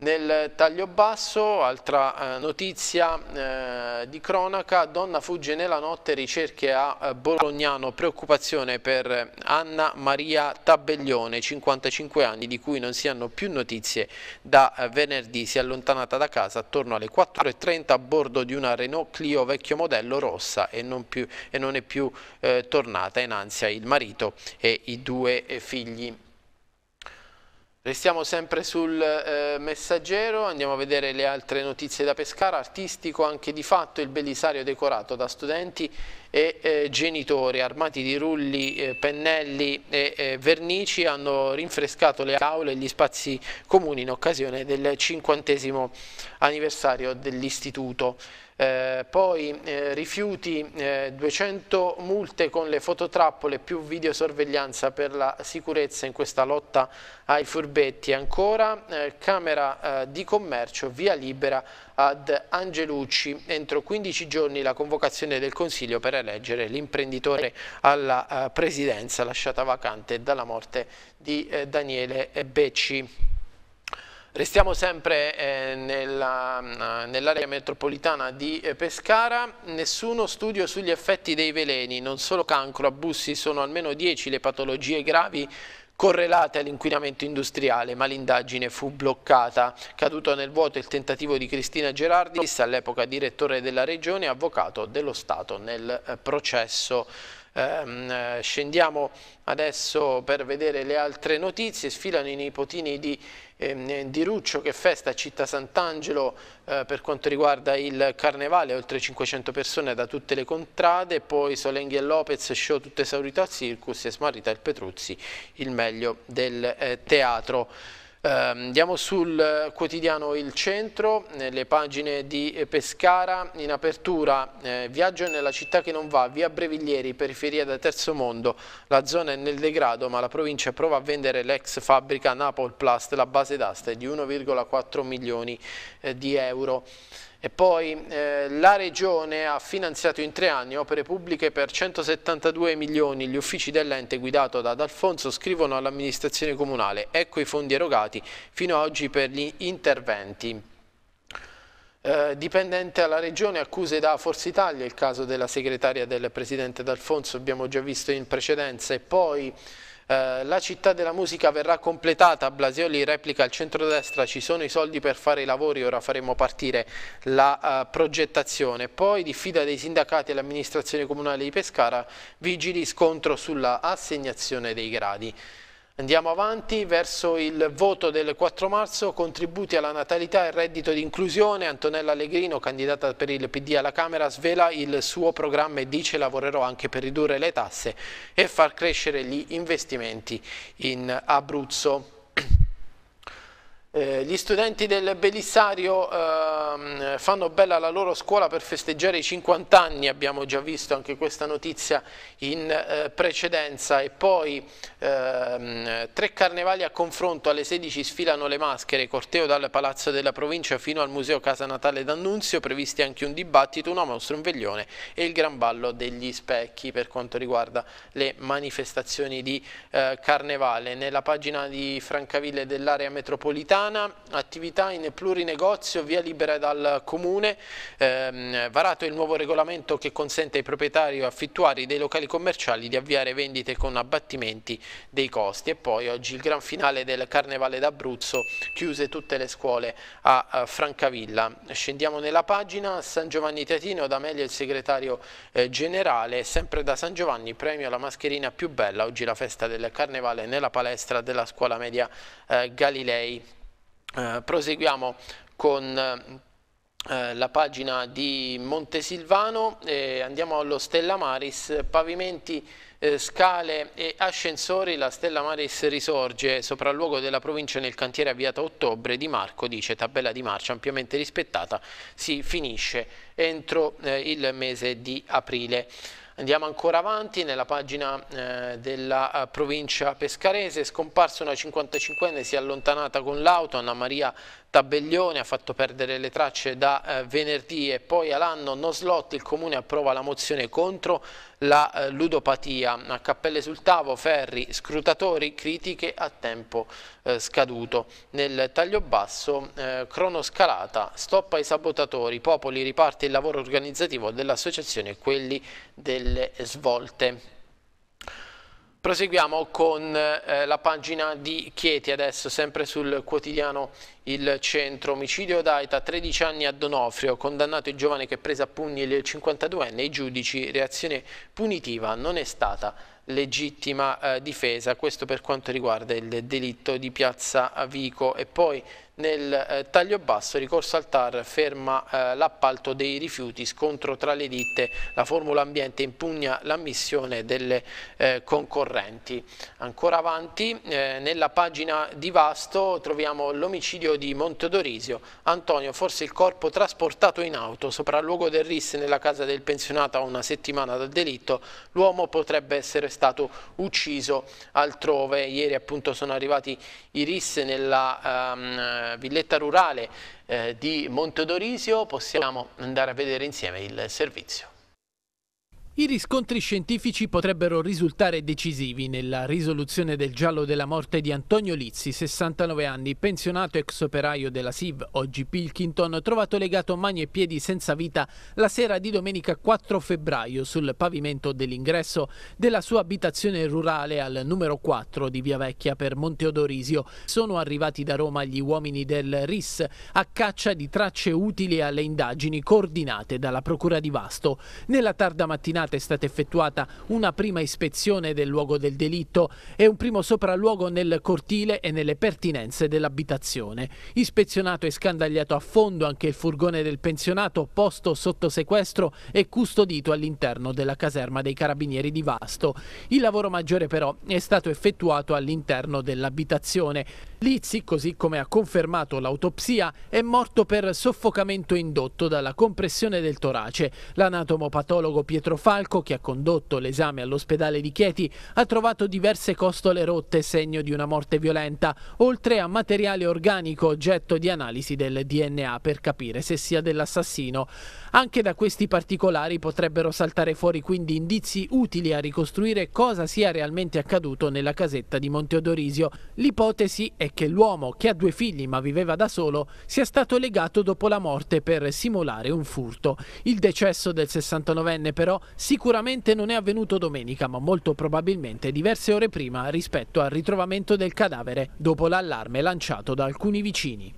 Nel taglio basso, altra eh, notizia eh, di cronaca, donna fugge nella notte, ricerche a eh, Bolognano, preoccupazione per eh, Anna Maria Tabellione, 55 anni, di cui non si hanno più notizie da venerdì, si è allontanata da casa attorno alle 4.30 a bordo di una Renault Clio vecchio modello rossa e non, più, e non è più eh, tornata in ansia il marito e i due figli. Restiamo sempre sul eh, messaggero, andiamo a vedere le altre notizie da Pescara, artistico anche di fatto il Belisario decorato da studenti e eh, genitori armati di rulli, eh, pennelli e eh, vernici hanno rinfrescato le aule e gli spazi comuni in occasione del cinquantesimo anniversario dell'istituto. Eh, poi eh, rifiuti, 200 eh, multe con le fototrappole più videosorveglianza per la sicurezza in questa lotta ai furbetti. Ancora Camera di Commercio, via libera ad Angelucci. Entro 15 giorni la convocazione del Consiglio per eleggere l'imprenditore alla eh, presidenza lasciata vacante dalla morte di eh, Daniele Becci. Restiamo sempre eh, mm, nell'area nell metropolitana di eh, Pescara, nessuno studio sugli effetti dei veleni, non solo cancro, abusi, sono almeno 10 le patologie gravi correlate all'inquinamento industriale, ma l'indagine fu bloccata. Caduto nel vuoto il tentativo di Cristina Gerardi, all'epoca direttore della Regione e avvocato dello Stato nel eh, processo. Ehm, eh, scendiamo adesso per vedere le altre notizie, sfilano i nipotini di Ehm, di Ruccio che festa a Città Sant'Angelo eh, per quanto riguarda il carnevale, oltre 500 persone da tutte le contrade, poi Solenghi e Lopez, show tutto esaurito al Circus e Smarita e Petruzzi, il meglio del eh, teatro. Ehm, andiamo sul quotidiano Il Centro, nelle pagine di Pescara, in apertura eh, viaggio nella città che non va, via Breviglieri, periferia del terzo mondo, la zona è nel degrado ma la provincia prova a vendere l'ex fabbrica Napol Plast, la base d'asta è di 1,4 milioni eh, di euro. E poi eh, la Regione ha finanziato in tre anni opere pubbliche per 172 milioni. Gli uffici dell'ente guidato da ad Alfonso scrivono all'amministrazione comunale. Ecco i fondi erogati fino ad oggi per gli interventi. Eh, dipendente alla Regione accuse da Forza Italia il caso della segretaria del Presidente D'Alfonso, abbiamo già visto in precedenza. E poi... Eh, la città della musica verrà completata, Blasioli replica al centrodestra, ci sono i soldi per fare i lavori, ora faremo partire la uh, progettazione. Poi diffida dei sindacati e l'amministrazione comunale di Pescara, vigili scontro sulla assegnazione dei gradi. Andiamo avanti verso il voto del 4 marzo, contributi alla natalità e reddito di inclusione. Antonella Allegrino, candidata per il PD alla Camera, svela il suo programma e dice lavorerò anche per ridurre le tasse e far crescere gli investimenti in Abruzzo. Eh, gli studenti del Belisario eh, fanno bella la loro scuola per festeggiare i 50 anni, abbiamo già visto anche questa notizia in eh, precedenza e poi ehm, tre carnevali a confronto alle 16 sfilano le maschere, corteo dal Palazzo della Provincia fino al Museo Casa Natale d'Annunzio, previsti anche un dibattito, una mostra, un veglione e il gran ballo degli specchi per quanto riguarda le manifestazioni di eh, carnevale. Nella pagina di Francaville dell'area metropolitana Fontana, attività in plurinegozio, via libera dal Comune, ehm, varato il nuovo regolamento che consente ai proprietari o affittuari dei locali commerciali di avviare vendite con abbattimenti dei costi. E poi oggi il gran finale del Carnevale d'Abruzzo, chiuse tutte le scuole a eh, Francavilla. Scendiamo nella pagina, San Giovanni Teatino, da Meglio il segretario eh, generale, sempre da San Giovanni, premio alla mascherina più bella, oggi la festa del Carnevale nella palestra della scuola media eh, Galilei. Eh, proseguiamo con eh, la pagina di Montesilvano, eh, andiamo allo Stella Maris, pavimenti, eh, scale e ascensori, la Stella Maris risorge, sopralluogo della provincia nel cantiere avviato a ottobre, Di Marco dice tabella di marcia ampiamente rispettata, si finisce entro eh, il mese di aprile. Andiamo ancora avanti nella pagina eh, della eh, provincia pescarese, scomparsa una 55enne si è allontanata con l'auto, Anna Maria Tabellione ha fatto perdere le tracce da eh, venerdì e poi all'anno no slot il comune approva la mozione contro la eh, ludopatia a cappelle sul tavolo, ferri, scrutatori, critiche a tempo eh, scaduto nel taglio basso eh, cronoscalata, stop ai sabotatori Popoli riparte il lavoro organizzativo dell'associazione e quelli delle svolte Proseguiamo con eh, la pagina di Chieti adesso, sempre sul quotidiano Il Centro. Omicidio d'Aita, 13 anni a Donofrio, condannato il giovane che prese a pugni il 52enne. I giudici, reazione punitiva, non è stata legittima eh, difesa. Questo per quanto riguarda il delitto di Piazza Vico. E poi nel eh, taglio basso, ricorso al TAR ferma eh, l'appalto dei rifiuti, scontro tra le ditte, la Formula Ambiente impugna l'ammissione delle eh, concorrenti. Ancora avanti, eh, nella pagina di Vasto troviamo l'omicidio di Montedorisio. Antonio, forse il corpo trasportato in auto, sopralluogo del RIS nella casa del pensionato a una settimana dal delitto, l'uomo potrebbe essere stato ucciso altrove. Ieri appunto sono arrivati i RIS nella... Ehm, villetta rurale eh, di Montedorisio possiamo andare a vedere insieme il servizio. I riscontri scientifici potrebbero risultare decisivi nella risoluzione del giallo della morte di Antonio Lizzi, 69 anni, pensionato ex operaio della SIV, oggi Pilkington, trovato legato mani e piedi senza vita la sera di domenica 4 febbraio sul pavimento dell'ingresso della sua abitazione rurale al numero 4 di Via Vecchia per Monteodorisio. Sono arrivati da Roma gli uomini del RIS a caccia di tracce utili alle indagini coordinate dalla Procura di Vasto. Nella tarda mattinata giornata è stata effettuata una prima ispezione del luogo del delitto e un primo sopralluogo nel cortile e nelle pertinenze dell'abitazione. Ispezionato e scandagliato a fondo anche il furgone del pensionato posto sotto sequestro e custodito all'interno della caserma dei carabinieri di Vasto. Il lavoro maggiore però è stato effettuato all'interno dell'abitazione. Lizzi, così come ha confermato l'autopsia, è morto per soffocamento indotto dalla compressione del torace. L'anatomopatologo Pietro Fani Falco, che ha condotto l'esame all'ospedale di Chieti, ha trovato diverse costole rotte, segno di una morte violenta, oltre a materiale organico oggetto di analisi del DNA per capire se sia dell'assassino. Anche da questi particolari potrebbero saltare fuori quindi indizi utili a ricostruire cosa sia realmente accaduto nella casetta di Monteodorisio. L'ipotesi è che l'uomo, che ha due figli ma viveva da solo, sia stato legato dopo la morte per simulare un furto. Il decesso del 69enne però Sicuramente non è avvenuto domenica, ma molto probabilmente diverse ore prima rispetto al ritrovamento del cadavere dopo l'allarme lanciato da alcuni vicini.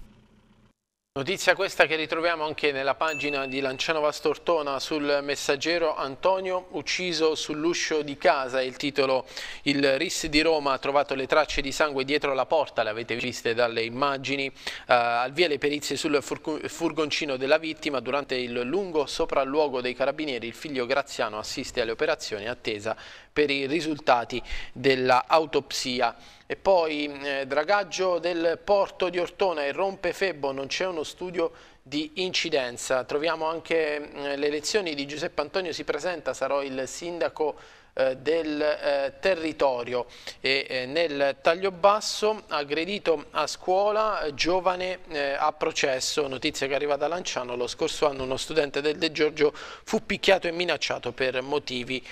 Notizia questa che ritroviamo anche nella pagina di Lancianova Stortona sul messaggero Antonio ucciso sull'uscio di casa, il titolo Il RIS di Roma ha trovato le tracce di sangue dietro la porta, le avete viste dalle immagini, uh, al via le perizie sul furgoncino della vittima, durante il lungo sopralluogo dei carabinieri il figlio Graziano assiste alle operazioni attesa per i risultati dell'autopsia. E poi eh, dragaggio del porto di Ortona e rompe Febbo, non c'è uno studio di incidenza. Troviamo anche eh, le elezioni di Giuseppe Antonio si presenta, sarò il sindaco eh, del eh, territorio e eh, nel taglio basso aggredito a scuola giovane a processo notizia che arriva da Lanciano lo scorso anno uno studente del De Giorgio fu picchiato e minacciato per motivi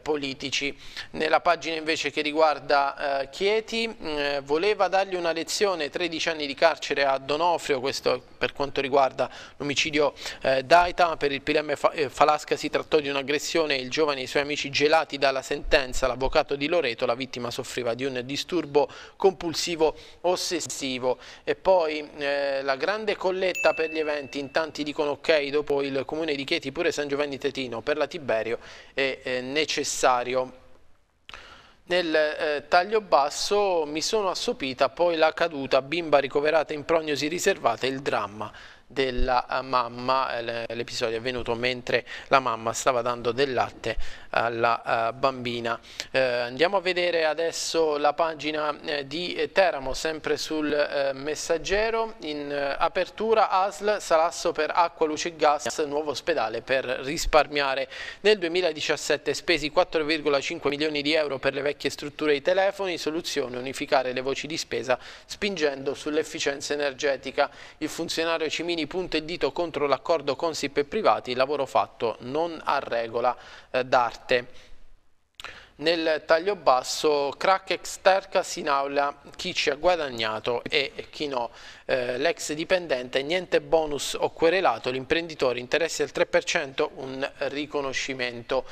politici nella pagina invece che riguarda Chieti mm, voleva dargli una lezione 13 anni di carcere a Donofrio questo per quanto riguarda l'omicidio Daita per il PLM Falasca si trattò di un'aggressione il giovane e i suoi amici gelati da dalla sentenza l'avvocato di Loreto, la vittima soffriva di un disturbo compulsivo ossessivo. E poi eh, la grande colletta per gli eventi, in tanti dicono ok, dopo il comune di Chieti pure San Giovanni Tetino per la Tiberio è, è necessario. Nel eh, taglio basso mi sono assopita poi la caduta, bimba ricoverata in prognosi riservata e il dramma della eh, mamma, eh, l'episodio è avvenuto mentre la mamma stava dando del latte alla eh, bambina. andiamo a vedere adesso la pagina di Teramo, sempre sul messaggero, in apertura ASL Salasso per acqua, luce e gas, nuovo ospedale per risparmiare. Nel 2017 spesi 4,5 milioni di euro per le vecchie strutture e i telefoni, soluzione unificare le voci di spesa spingendo sull'efficienza energetica. Il funzionario Cimini Salvini punta il dito contro l'accordo con SIP e privati, lavoro fatto non a regola eh, d'arte. Nel taglio basso, crack ex in aula, chi ci ha guadagnato e chi no. Eh, L'ex dipendente, niente bonus o querelato, l'imprenditore interessi al 3%, un riconoscimento.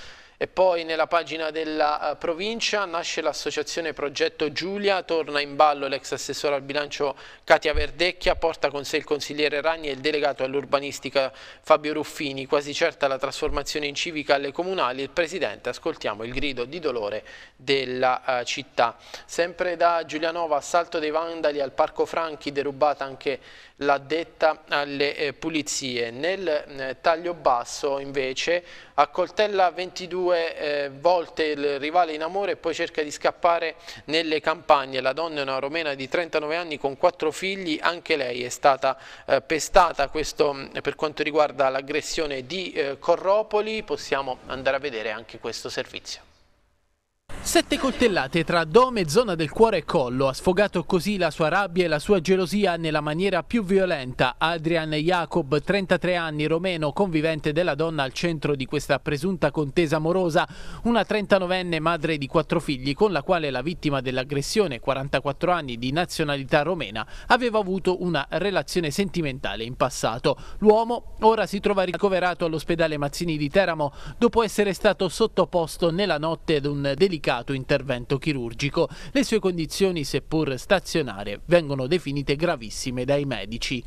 E poi nella pagina della eh, provincia nasce l'associazione Progetto Giulia, torna in ballo l'ex assessore al bilancio Katia Verdecchia, porta con sé il consigliere Ragni e il delegato all'urbanistica Fabio Ruffini, quasi certa la trasformazione in civica alle comunali, il presidente, ascoltiamo il grido di dolore della eh, città. Sempre da Giulianova, assalto dei vandali al Parco Franchi, derubata anche l'addetta alle eh, pulizie. Nel eh, taglio basso invece accoltella 22 eh, volte il rivale in amore e poi cerca di scappare nelle campagne. La donna è una romena di 39 anni con quattro figli, anche lei è stata pestata, questo mm, per quanto riguarda l'aggressione di Corropoli, possiamo andare a vedere anche questo servizio. Sette coltellate tra dome, zona del cuore e collo. Ha sfogato così la sua rabbia e la sua gelosia nella maniera più violenta. Adrian Jacob, 33 anni, romeno, convivente della donna al centro di questa presunta contesa amorosa, una 39enne madre di quattro figli con la quale la vittima dell'aggressione, 44 anni di nazionalità romena, aveva avuto una relazione sentimentale in passato. L'uomo ora si trova ricoverato all'ospedale Mazzini di Teramo dopo essere stato sottoposto nella notte ad un delitto delicato intervento chirurgico. Le sue condizioni, seppur stazionarie, vengono definite gravissime dai medici.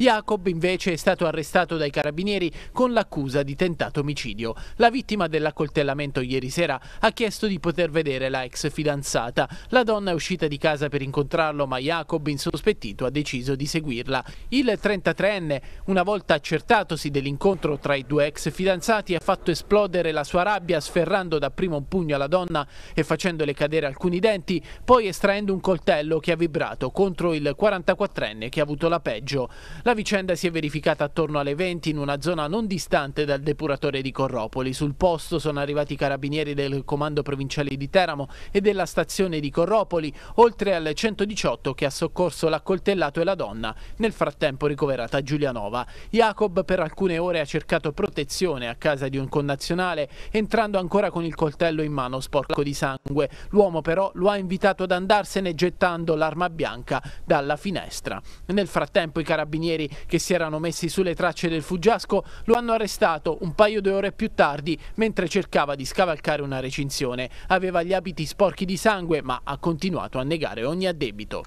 Jacob invece è stato arrestato dai carabinieri con l'accusa di tentato omicidio. La vittima dell'accoltellamento ieri sera ha chiesto di poter vedere la ex fidanzata. La donna è uscita di casa per incontrarlo ma Jacob insospettito ha deciso di seguirla. Il 33enne una volta accertatosi dell'incontro tra i due ex fidanzati ha fatto esplodere la sua rabbia sferrando dapprima un pugno alla donna e facendole cadere alcuni denti, poi estraendo un coltello che ha vibrato contro il 44enne che ha avuto la peggio. La la vicenda si è verificata attorno alle 20 in una zona non distante dal depuratore di Corropoli. Sul posto sono arrivati i carabinieri del comando provinciale di Teramo e della stazione di Corropoli, oltre al 118 che ha soccorso l'accoltellato e la donna, nel frattempo ricoverata a Giulianova. Jacob per alcune ore ha cercato protezione a casa di un connazionale, entrando ancora con il coltello in mano sporco di sangue. L'uomo però lo ha invitato ad andarsene gettando l'arma bianca dalla finestra. Nel frattempo i carabinieri carabinieri che si erano messi sulle tracce del fuggiasco lo hanno arrestato un paio di ore più tardi mentre cercava di scavalcare una recinzione. Aveva gli abiti sporchi di sangue ma ha continuato a negare ogni addebito.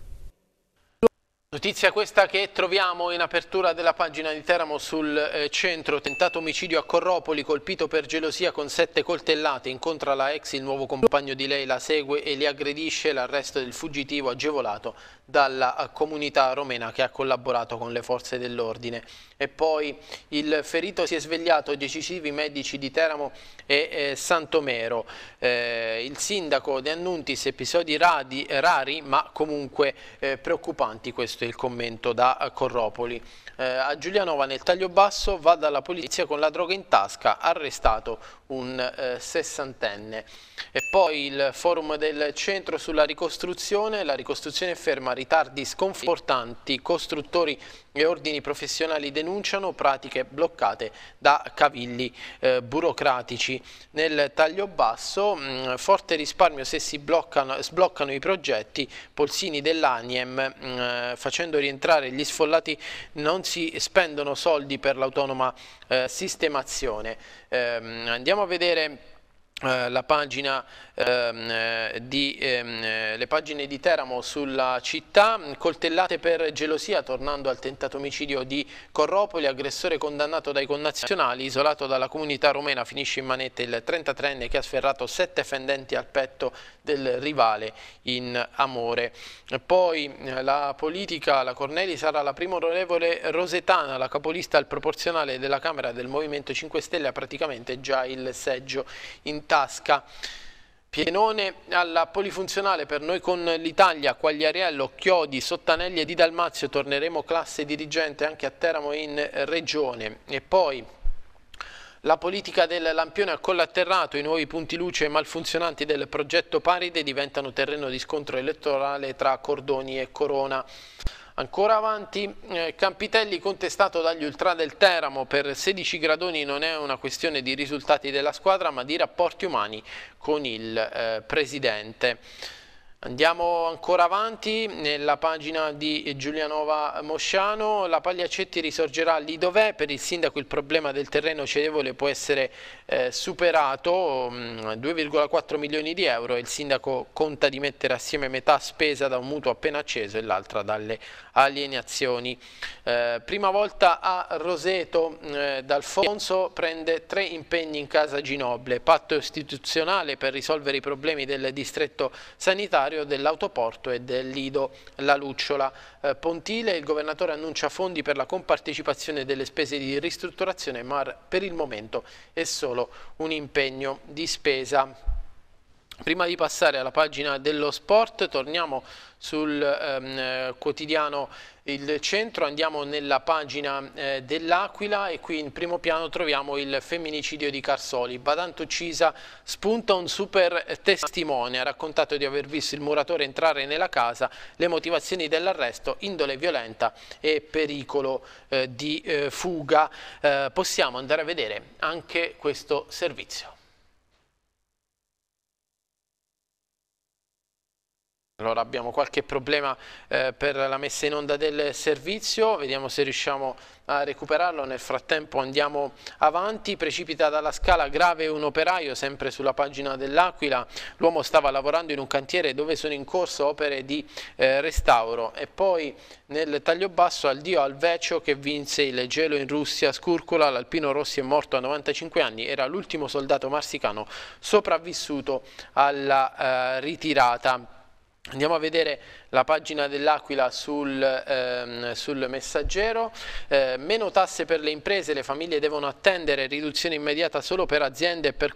Notizia questa che troviamo in apertura della pagina di Teramo sul eh, centro, tentato omicidio a Corropoli, colpito per gelosia con sette coltellate, incontra la ex, il nuovo compagno di lei la segue e li aggredisce, l'arresto del fuggitivo agevolato dalla eh, comunità romena che ha collaborato con le forze dell'ordine. E poi il ferito si è svegliato, 10 medici di Teramo e eh, Santomero. Eh, il sindaco De Annuntis, episodi radi, rari ma comunque eh, preoccupanti, questo è il commento da eh, Corropoli. Eh, a Giulianova nel taglio basso va dalla polizia con la droga in tasca, arrestato un sessantenne. E poi il forum del centro sulla ricostruzione, la ricostruzione ferma, ritardi sconfortanti, costruttori e ordini professionali denunciano pratiche bloccate da cavilli eh, burocratici. Nel taglio basso, mh, mm, forte risparmio se si bloccano, sbloccano i progetti, Polsini dell'Aniem mh, mm, facendo rientrare gli sfollati non si spendono soldi per l'autonoma eh, sistemazione. Eh, andiamo a vedere eh, la Pagina, ehm, eh, di, ehm, eh, le pagine di Teramo sulla città, coltellate per gelosia, tornando al tentato omicidio di Corropoli, aggressore condannato dai connazionali, isolato dalla comunità romena, finisce in manette il 33enne che ha sferrato sette fendenti al petto del rivale in amore. Poi la politica, la Corneli sarà la prima onorevole Rosetana, la capolista al proporzionale della Camera del Movimento 5 Stelle, ha praticamente già il seggio in tasca. Pienone alla polifunzionale per noi con l'Italia, Quagliarello, Chiodi, Sottanelli e Di Dalmazio, torneremo classe dirigente anche a Teramo in regione. E poi la politica del lampione ha collaterrato, i nuovi punti luce malfunzionanti del progetto Paride diventano terreno di scontro elettorale tra Cordoni e Corona. Ancora avanti, eh, Campitelli contestato dagli ultra del Teramo per 16 gradoni non è una questione di risultati della squadra ma di rapporti umani con il eh, presidente. Andiamo ancora avanti nella pagina di Giulianova Mosciano, la Pagliacetti risorgerà lì dov'è, per il sindaco il problema del terreno cedevole può essere eh, superato, 2,4 mm, milioni di euro, il sindaco conta di mettere assieme metà spesa da un mutuo appena acceso e l'altra dalle alienazioni. Eh, prima volta a Roseto, mm, eh, D'Alfonso prende tre impegni in casa Ginoble, patto istituzionale per risolvere i problemi del distretto sanitario, proprietario dell'autoporto e del Lido La Lucciola eh, Pontile. Il governatore annuncia fondi per la compartecipazione delle spese di ristrutturazione, ma per il momento è solo un impegno di spesa. Prima di passare alla pagina dello sport, torniamo sul ehm, quotidiano Il Centro, andiamo nella pagina eh, dell'Aquila e qui in primo piano troviamo il femminicidio di Carsoli. Badante uccisa spunta un super testimone, ha raccontato di aver visto il muratore entrare nella casa, le motivazioni dell'arresto, indole violenta e pericolo eh, di eh, fuga. Eh, possiamo andare a vedere anche questo servizio. Allora abbiamo qualche problema eh, per la messa in onda del servizio, vediamo se riusciamo a recuperarlo, nel frattempo andiamo avanti, precipita dalla scala grave un operaio sempre sulla pagina dell'Aquila, l'uomo stava lavorando in un cantiere dove sono in corso opere di eh, restauro e poi nel taglio basso al dio Alvecio che vinse il gelo in Russia, Scurcola, l'alpino Rossi è morto a 95 anni, era l'ultimo soldato marsicano sopravvissuto alla eh, ritirata. Andiamo a vedere la pagina dell'Aquila sul, ehm, sul, messaggero, eh, meno tasse per le imprese, le famiglie devono attendere riduzione immediata solo per aziende e per,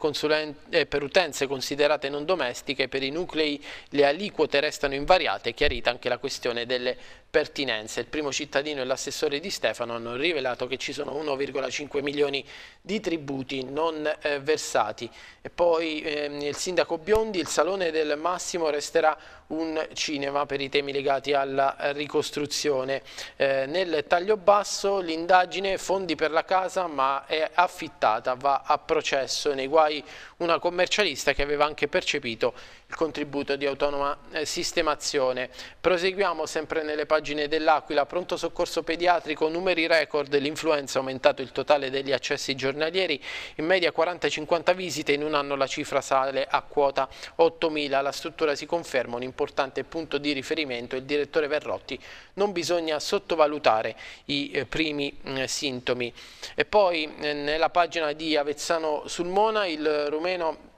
eh, per utenze considerate non domestiche, per i nuclei le aliquote restano invariate, chiarita anche la questione delle pertinenze. Il primo cittadino e l'assessore di Stefano hanno rivelato che ci sono 1,5 milioni di tributi non eh, versati. E poi ehm, il sindaco Biondi, il salone del Massimo resterà un cinema per i i temi legati alla eh, ricostruzione. Eh, nel taglio basso l'indagine fondi per la casa ma è affittata, va a processo nei guai una commercialista che aveva anche percepito il contributo di autonoma eh, sistemazione. Proseguiamo sempre nelle pagine dell'Aquila, pronto soccorso pediatrico, numeri record, l'influenza ha aumentato il totale degli accessi giornalieri, in media 40-50 visite, in un anno la cifra sale a quota 8.000, la struttura si conferma un importante punto di riferimento, il direttore Verrotti non bisogna sottovalutare i eh, primi eh, sintomi. E poi eh, nella pagina di Avezzano sul Mona il rumeno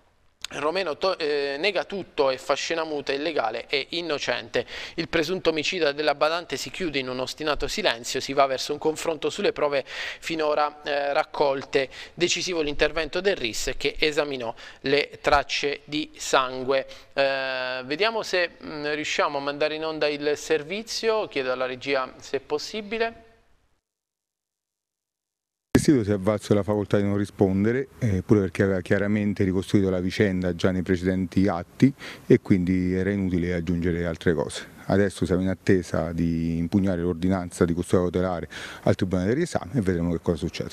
Romeno eh, nega tutto e fa scena muta, illegale e innocente. Il presunto omicida della badante si chiude in un ostinato silenzio, si va verso un confronto sulle prove finora eh, raccolte. Decisivo l'intervento del RIS che esaminò le tracce di sangue. Eh, vediamo se mh, mm, riusciamo a mandare in onda il servizio, chiedo alla regia se è possibile. Il Sito si è avvalso della facoltà di non rispondere, eh, pure perché aveva chiaramente ricostruito la vicenda già nei precedenti atti e quindi era inutile aggiungere altre cose. Adesso siamo in attesa di impugnare l'ordinanza di custodia cautelare al Tribunale del riesame e vedremo che cosa succede.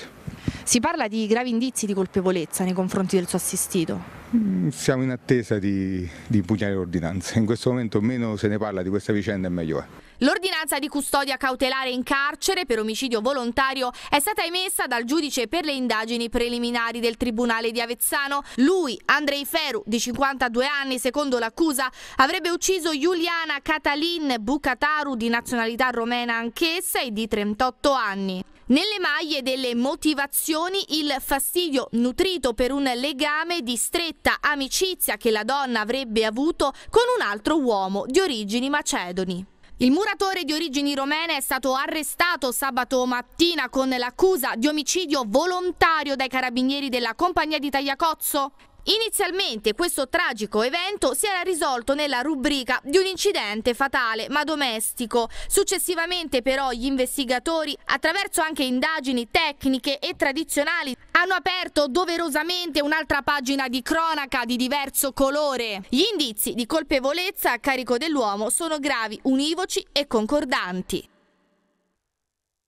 Si parla di gravi indizi di colpevolezza nei confronti del suo assistito? Mm, siamo in attesa di, di impugnare l'ordinanza, in questo momento meno se ne parla di questa vicenda e meglio è. L'ordinanza di custodia cautelare in carcere per omicidio volontario è stata emessa dal giudice per le indagini preliminari del Tribunale di Avezzano. Lui, Andrei Feru, di 52 anni, secondo l'accusa, avrebbe ucciso Juliana Catalin Bucataru, di nazionalità romena anch'essa e di 38 anni. Nelle maglie delle motivazioni il fastidio nutrito per un legame di stretta amicizia che la donna avrebbe avuto con un altro uomo di origini macedoni. Il muratore di origini romene è stato arrestato sabato mattina con l'accusa di omicidio volontario dai carabinieri della compagnia di Tagliacozzo. Inizialmente questo tragico evento si era risolto nella rubrica di un incidente fatale ma domestico. Successivamente però gli investigatori, attraverso anche indagini tecniche e tradizionali, hanno aperto doverosamente un'altra pagina di cronaca di diverso colore. Gli indizi di colpevolezza a carico dell'uomo sono gravi, univoci e concordanti.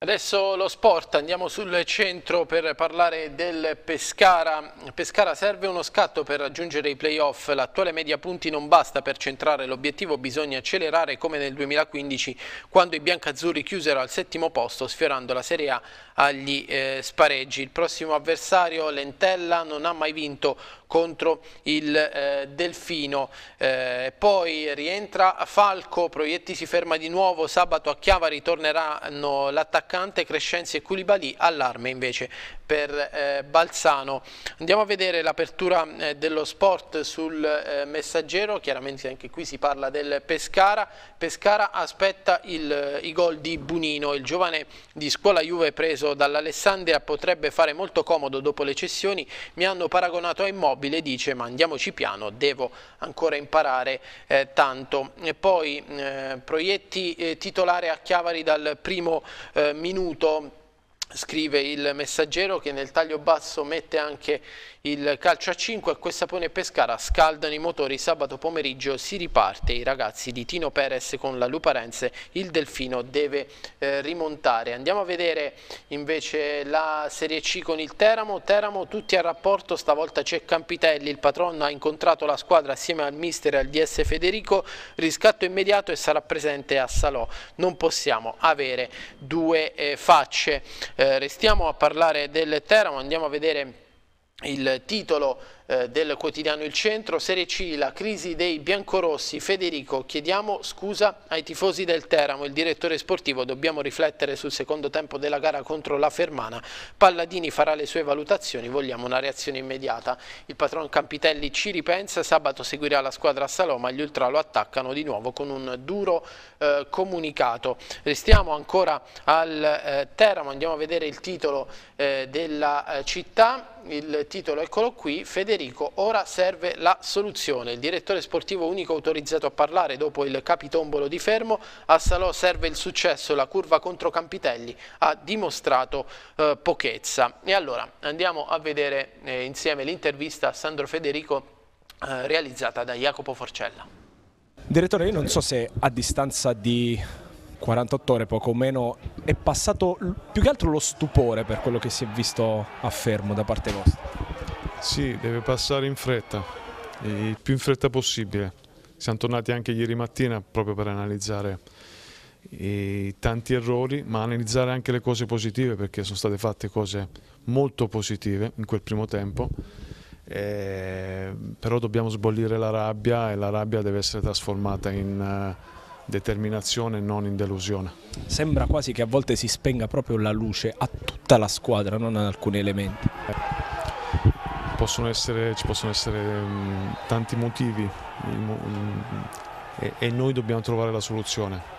Adesso lo sport, andiamo sul centro per parlare del Pescara. Pescara serve uno scatto per raggiungere i playoff, l'attuale media punti non basta per centrare l'obiettivo, bisogna accelerare come nel 2015 quando i biancazzurri chiusero al settimo posto sfiorando la Serie A agli eh, spareggi. Il prossimo avversario Lentella non ha mai vinto contro il eh, Delfino, eh, poi rientra Falco, Proietti si ferma di nuovo, sabato a Chiavari torneranno l'attaccante attaccante Crescenzi e Culibali all'arme invece per eh, Balzano. Andiamo a vedere l'apertura eh, dello sport sul eh, messaggero, chiaramente anche qui si parla del Pescara. Pescara aspetta il, eh, i gol di Bunino, il giovane di scuola Juve preso dall'Alessandria potrebbe fare molto comodo dopo le cessioni, mi hanno paragonato a Immobile, dice ma andiamoci piano, devo ancora imparare eh, tanto. E poi eh, proietti titolare a Chiavari dal primo minuto scrive il messaggero che nel taglio basso mette anche il calcio a 5 Acquestapone e Pescara scaldano i motori sabato pomeriggio si riparte i ragazzi di Tino Perez con la Luparense il Delfino deve eh, rimontare andiamo a vedere invece la Serie C con il Teramo Teramo tutti a rapporto stavolta c'è Campitelli il patron ha incontrato la squadra assieme al mister e al DS Federico riscatto immediato e sarà presente a Salò non possiamo avere due eh, facce eh, restiamo a parlare del Teramo, andiamo a vedere il titolo eh, del quotidiano Il Centro, Serie C, la crisi dei biancorossi, Federico, chiediamo scusa ai tifosi del Teramo, il direttore sportivo, dobbiamo riflettere sul secondo tempo della gara contro la Fermana, Palladini farà le sue valutazioni, vogliamo una reazione immediata, il patron Campitelli ci ripensa, sabato seguirà la squadra a Saloma, gli ultra lo attaccano di nuovo con un duro eh, comunicato. Restiamo ancora al eh, Teramo, andiamo a vedere il titolo eh, della eh, città il titolo eccolo qui, Federico, ora serve la soluzione. Il direttore sportivo unico autorizzato a parlare dopo il capitombolo di Fermo, a Salò serve il successo, la curva contro Campitelli ha dimostrato eh, pochezza. E allora andiamo a vedere eh, insieme l'intervista a Sandro Federico eh, realizzata da Jacopo Forcella. Direttore, io non so se a distanza di 48 ore poco meno è passato più che altro lo stupore per quello che si è visto a fermo da parte vostra. Sì, deve passare in fretta, il più in fretta possibile. Siamo tornati anche ieri mattina proprio per analizzare i tanti errori, ma analizzare anche le cose positive perché sono state fatte cose molto positive in quel primo tempo. Eh, però dobbiamo sbollire la rabbia e la rabbia deve essere trasformata in... Eh, determinazione e non in delusione. Sembra quasi che a volte si spenga proprio la luce a tutta la squadra, non ad alcuni elementi. Possono essere, ci possono essere mm, tanti motivi mm, e noi dobbiamo trovare la soluzione.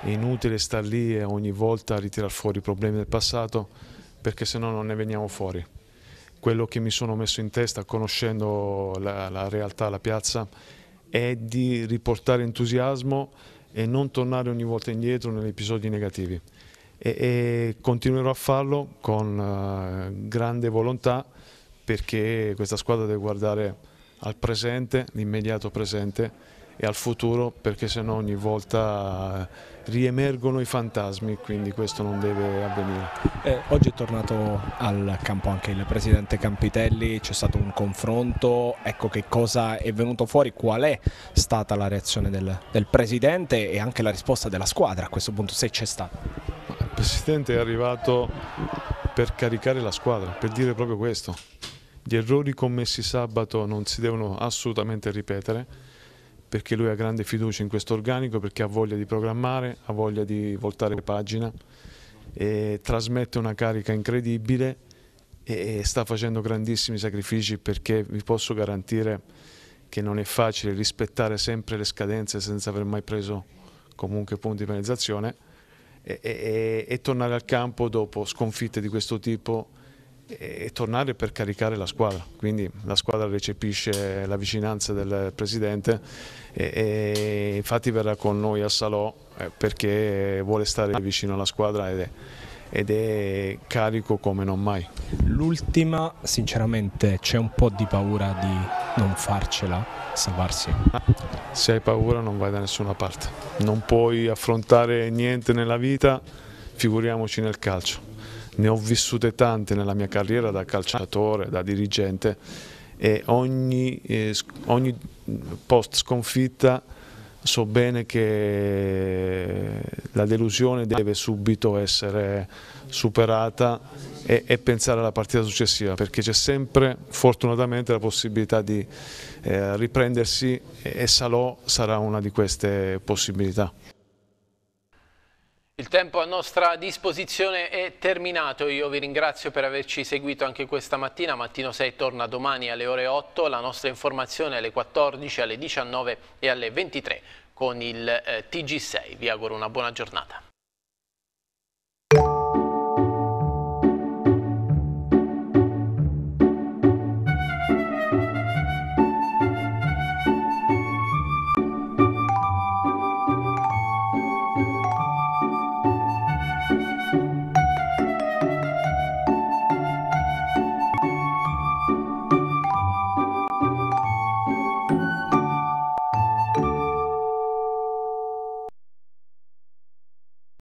È inutile star lì e ogni volta ritirare fuori i problemi del passato perché se no non ne veniamo fuori quello che mi sono messo in testa conoscendo la, la, realtà, la piazza, è di riportare entusiasmo e non tornare ogni volta indietro negli episodi negativi. E, e continuerò a farlo con uh, grande volontà perché questa squadra deve guardare al presente, l'immediato presente e al futuro perché sennò ogni volta eh, riemergono i fantasmi, quindi questo non deve avvenire. Eh, oggi è tornato al campo anche il presidente Campitelli, c'è stato un confronto, ecco che cosa è venuto fuori, qual è stata la reazione del, del presidente e anche la risposta della squadra a questo punto, se c'è stata. Il presidente è arrivato per caricare la squadra, per dire proprio questo. Gli errori commessi sabato non si devono assolutamente ripetere perché lui ha grande fiducia in questo organico, perché ha voglia di programmare, ha voglia di voltare pagina, e trasmette una carica incredibile e sta facendo grandissimi sacrifici perché vi posso garantire che non è facile rispettare sempre le scadenze senza aver mai preso comunque punti di penalizzazione e, e, e tornare al campo dopo sconfitte di questo tipo e tornare per caricare la squadra, quindi la squadra recepisce la vicinanza del presidente e, e infatti verrà con noi a Salò eh, perché vuole stare vicino alla squadra ed è, ed è carico come non mai. L'ultima, sinceramente, c'è un po' di paura di non farcela, salvarsi. Se hai paura non vai da nessuna parte, non puoi affrontare niente nella vita, figuriamoci nel calcio ne ho vissute tante nella mia carriera da calciatore, da dirigente e ogni, eh, ogni post sconfitta so bene che la delusione deve subito essere superata e, e pensare alla partita successiva perché c'è sempre fortunatamente la possibilità di eh, riprendersi e Salò sarà una di queste possibilità. Il tempo a nostra disposizione è terminato, io vi ringrazio per averci seguito anche questa mattina, Mattino 6 torna domani alle ore 8, la nostra informazione alle 14, alle 19 e alle 23 con il eh, TG6. Vi auguro una buona giornata.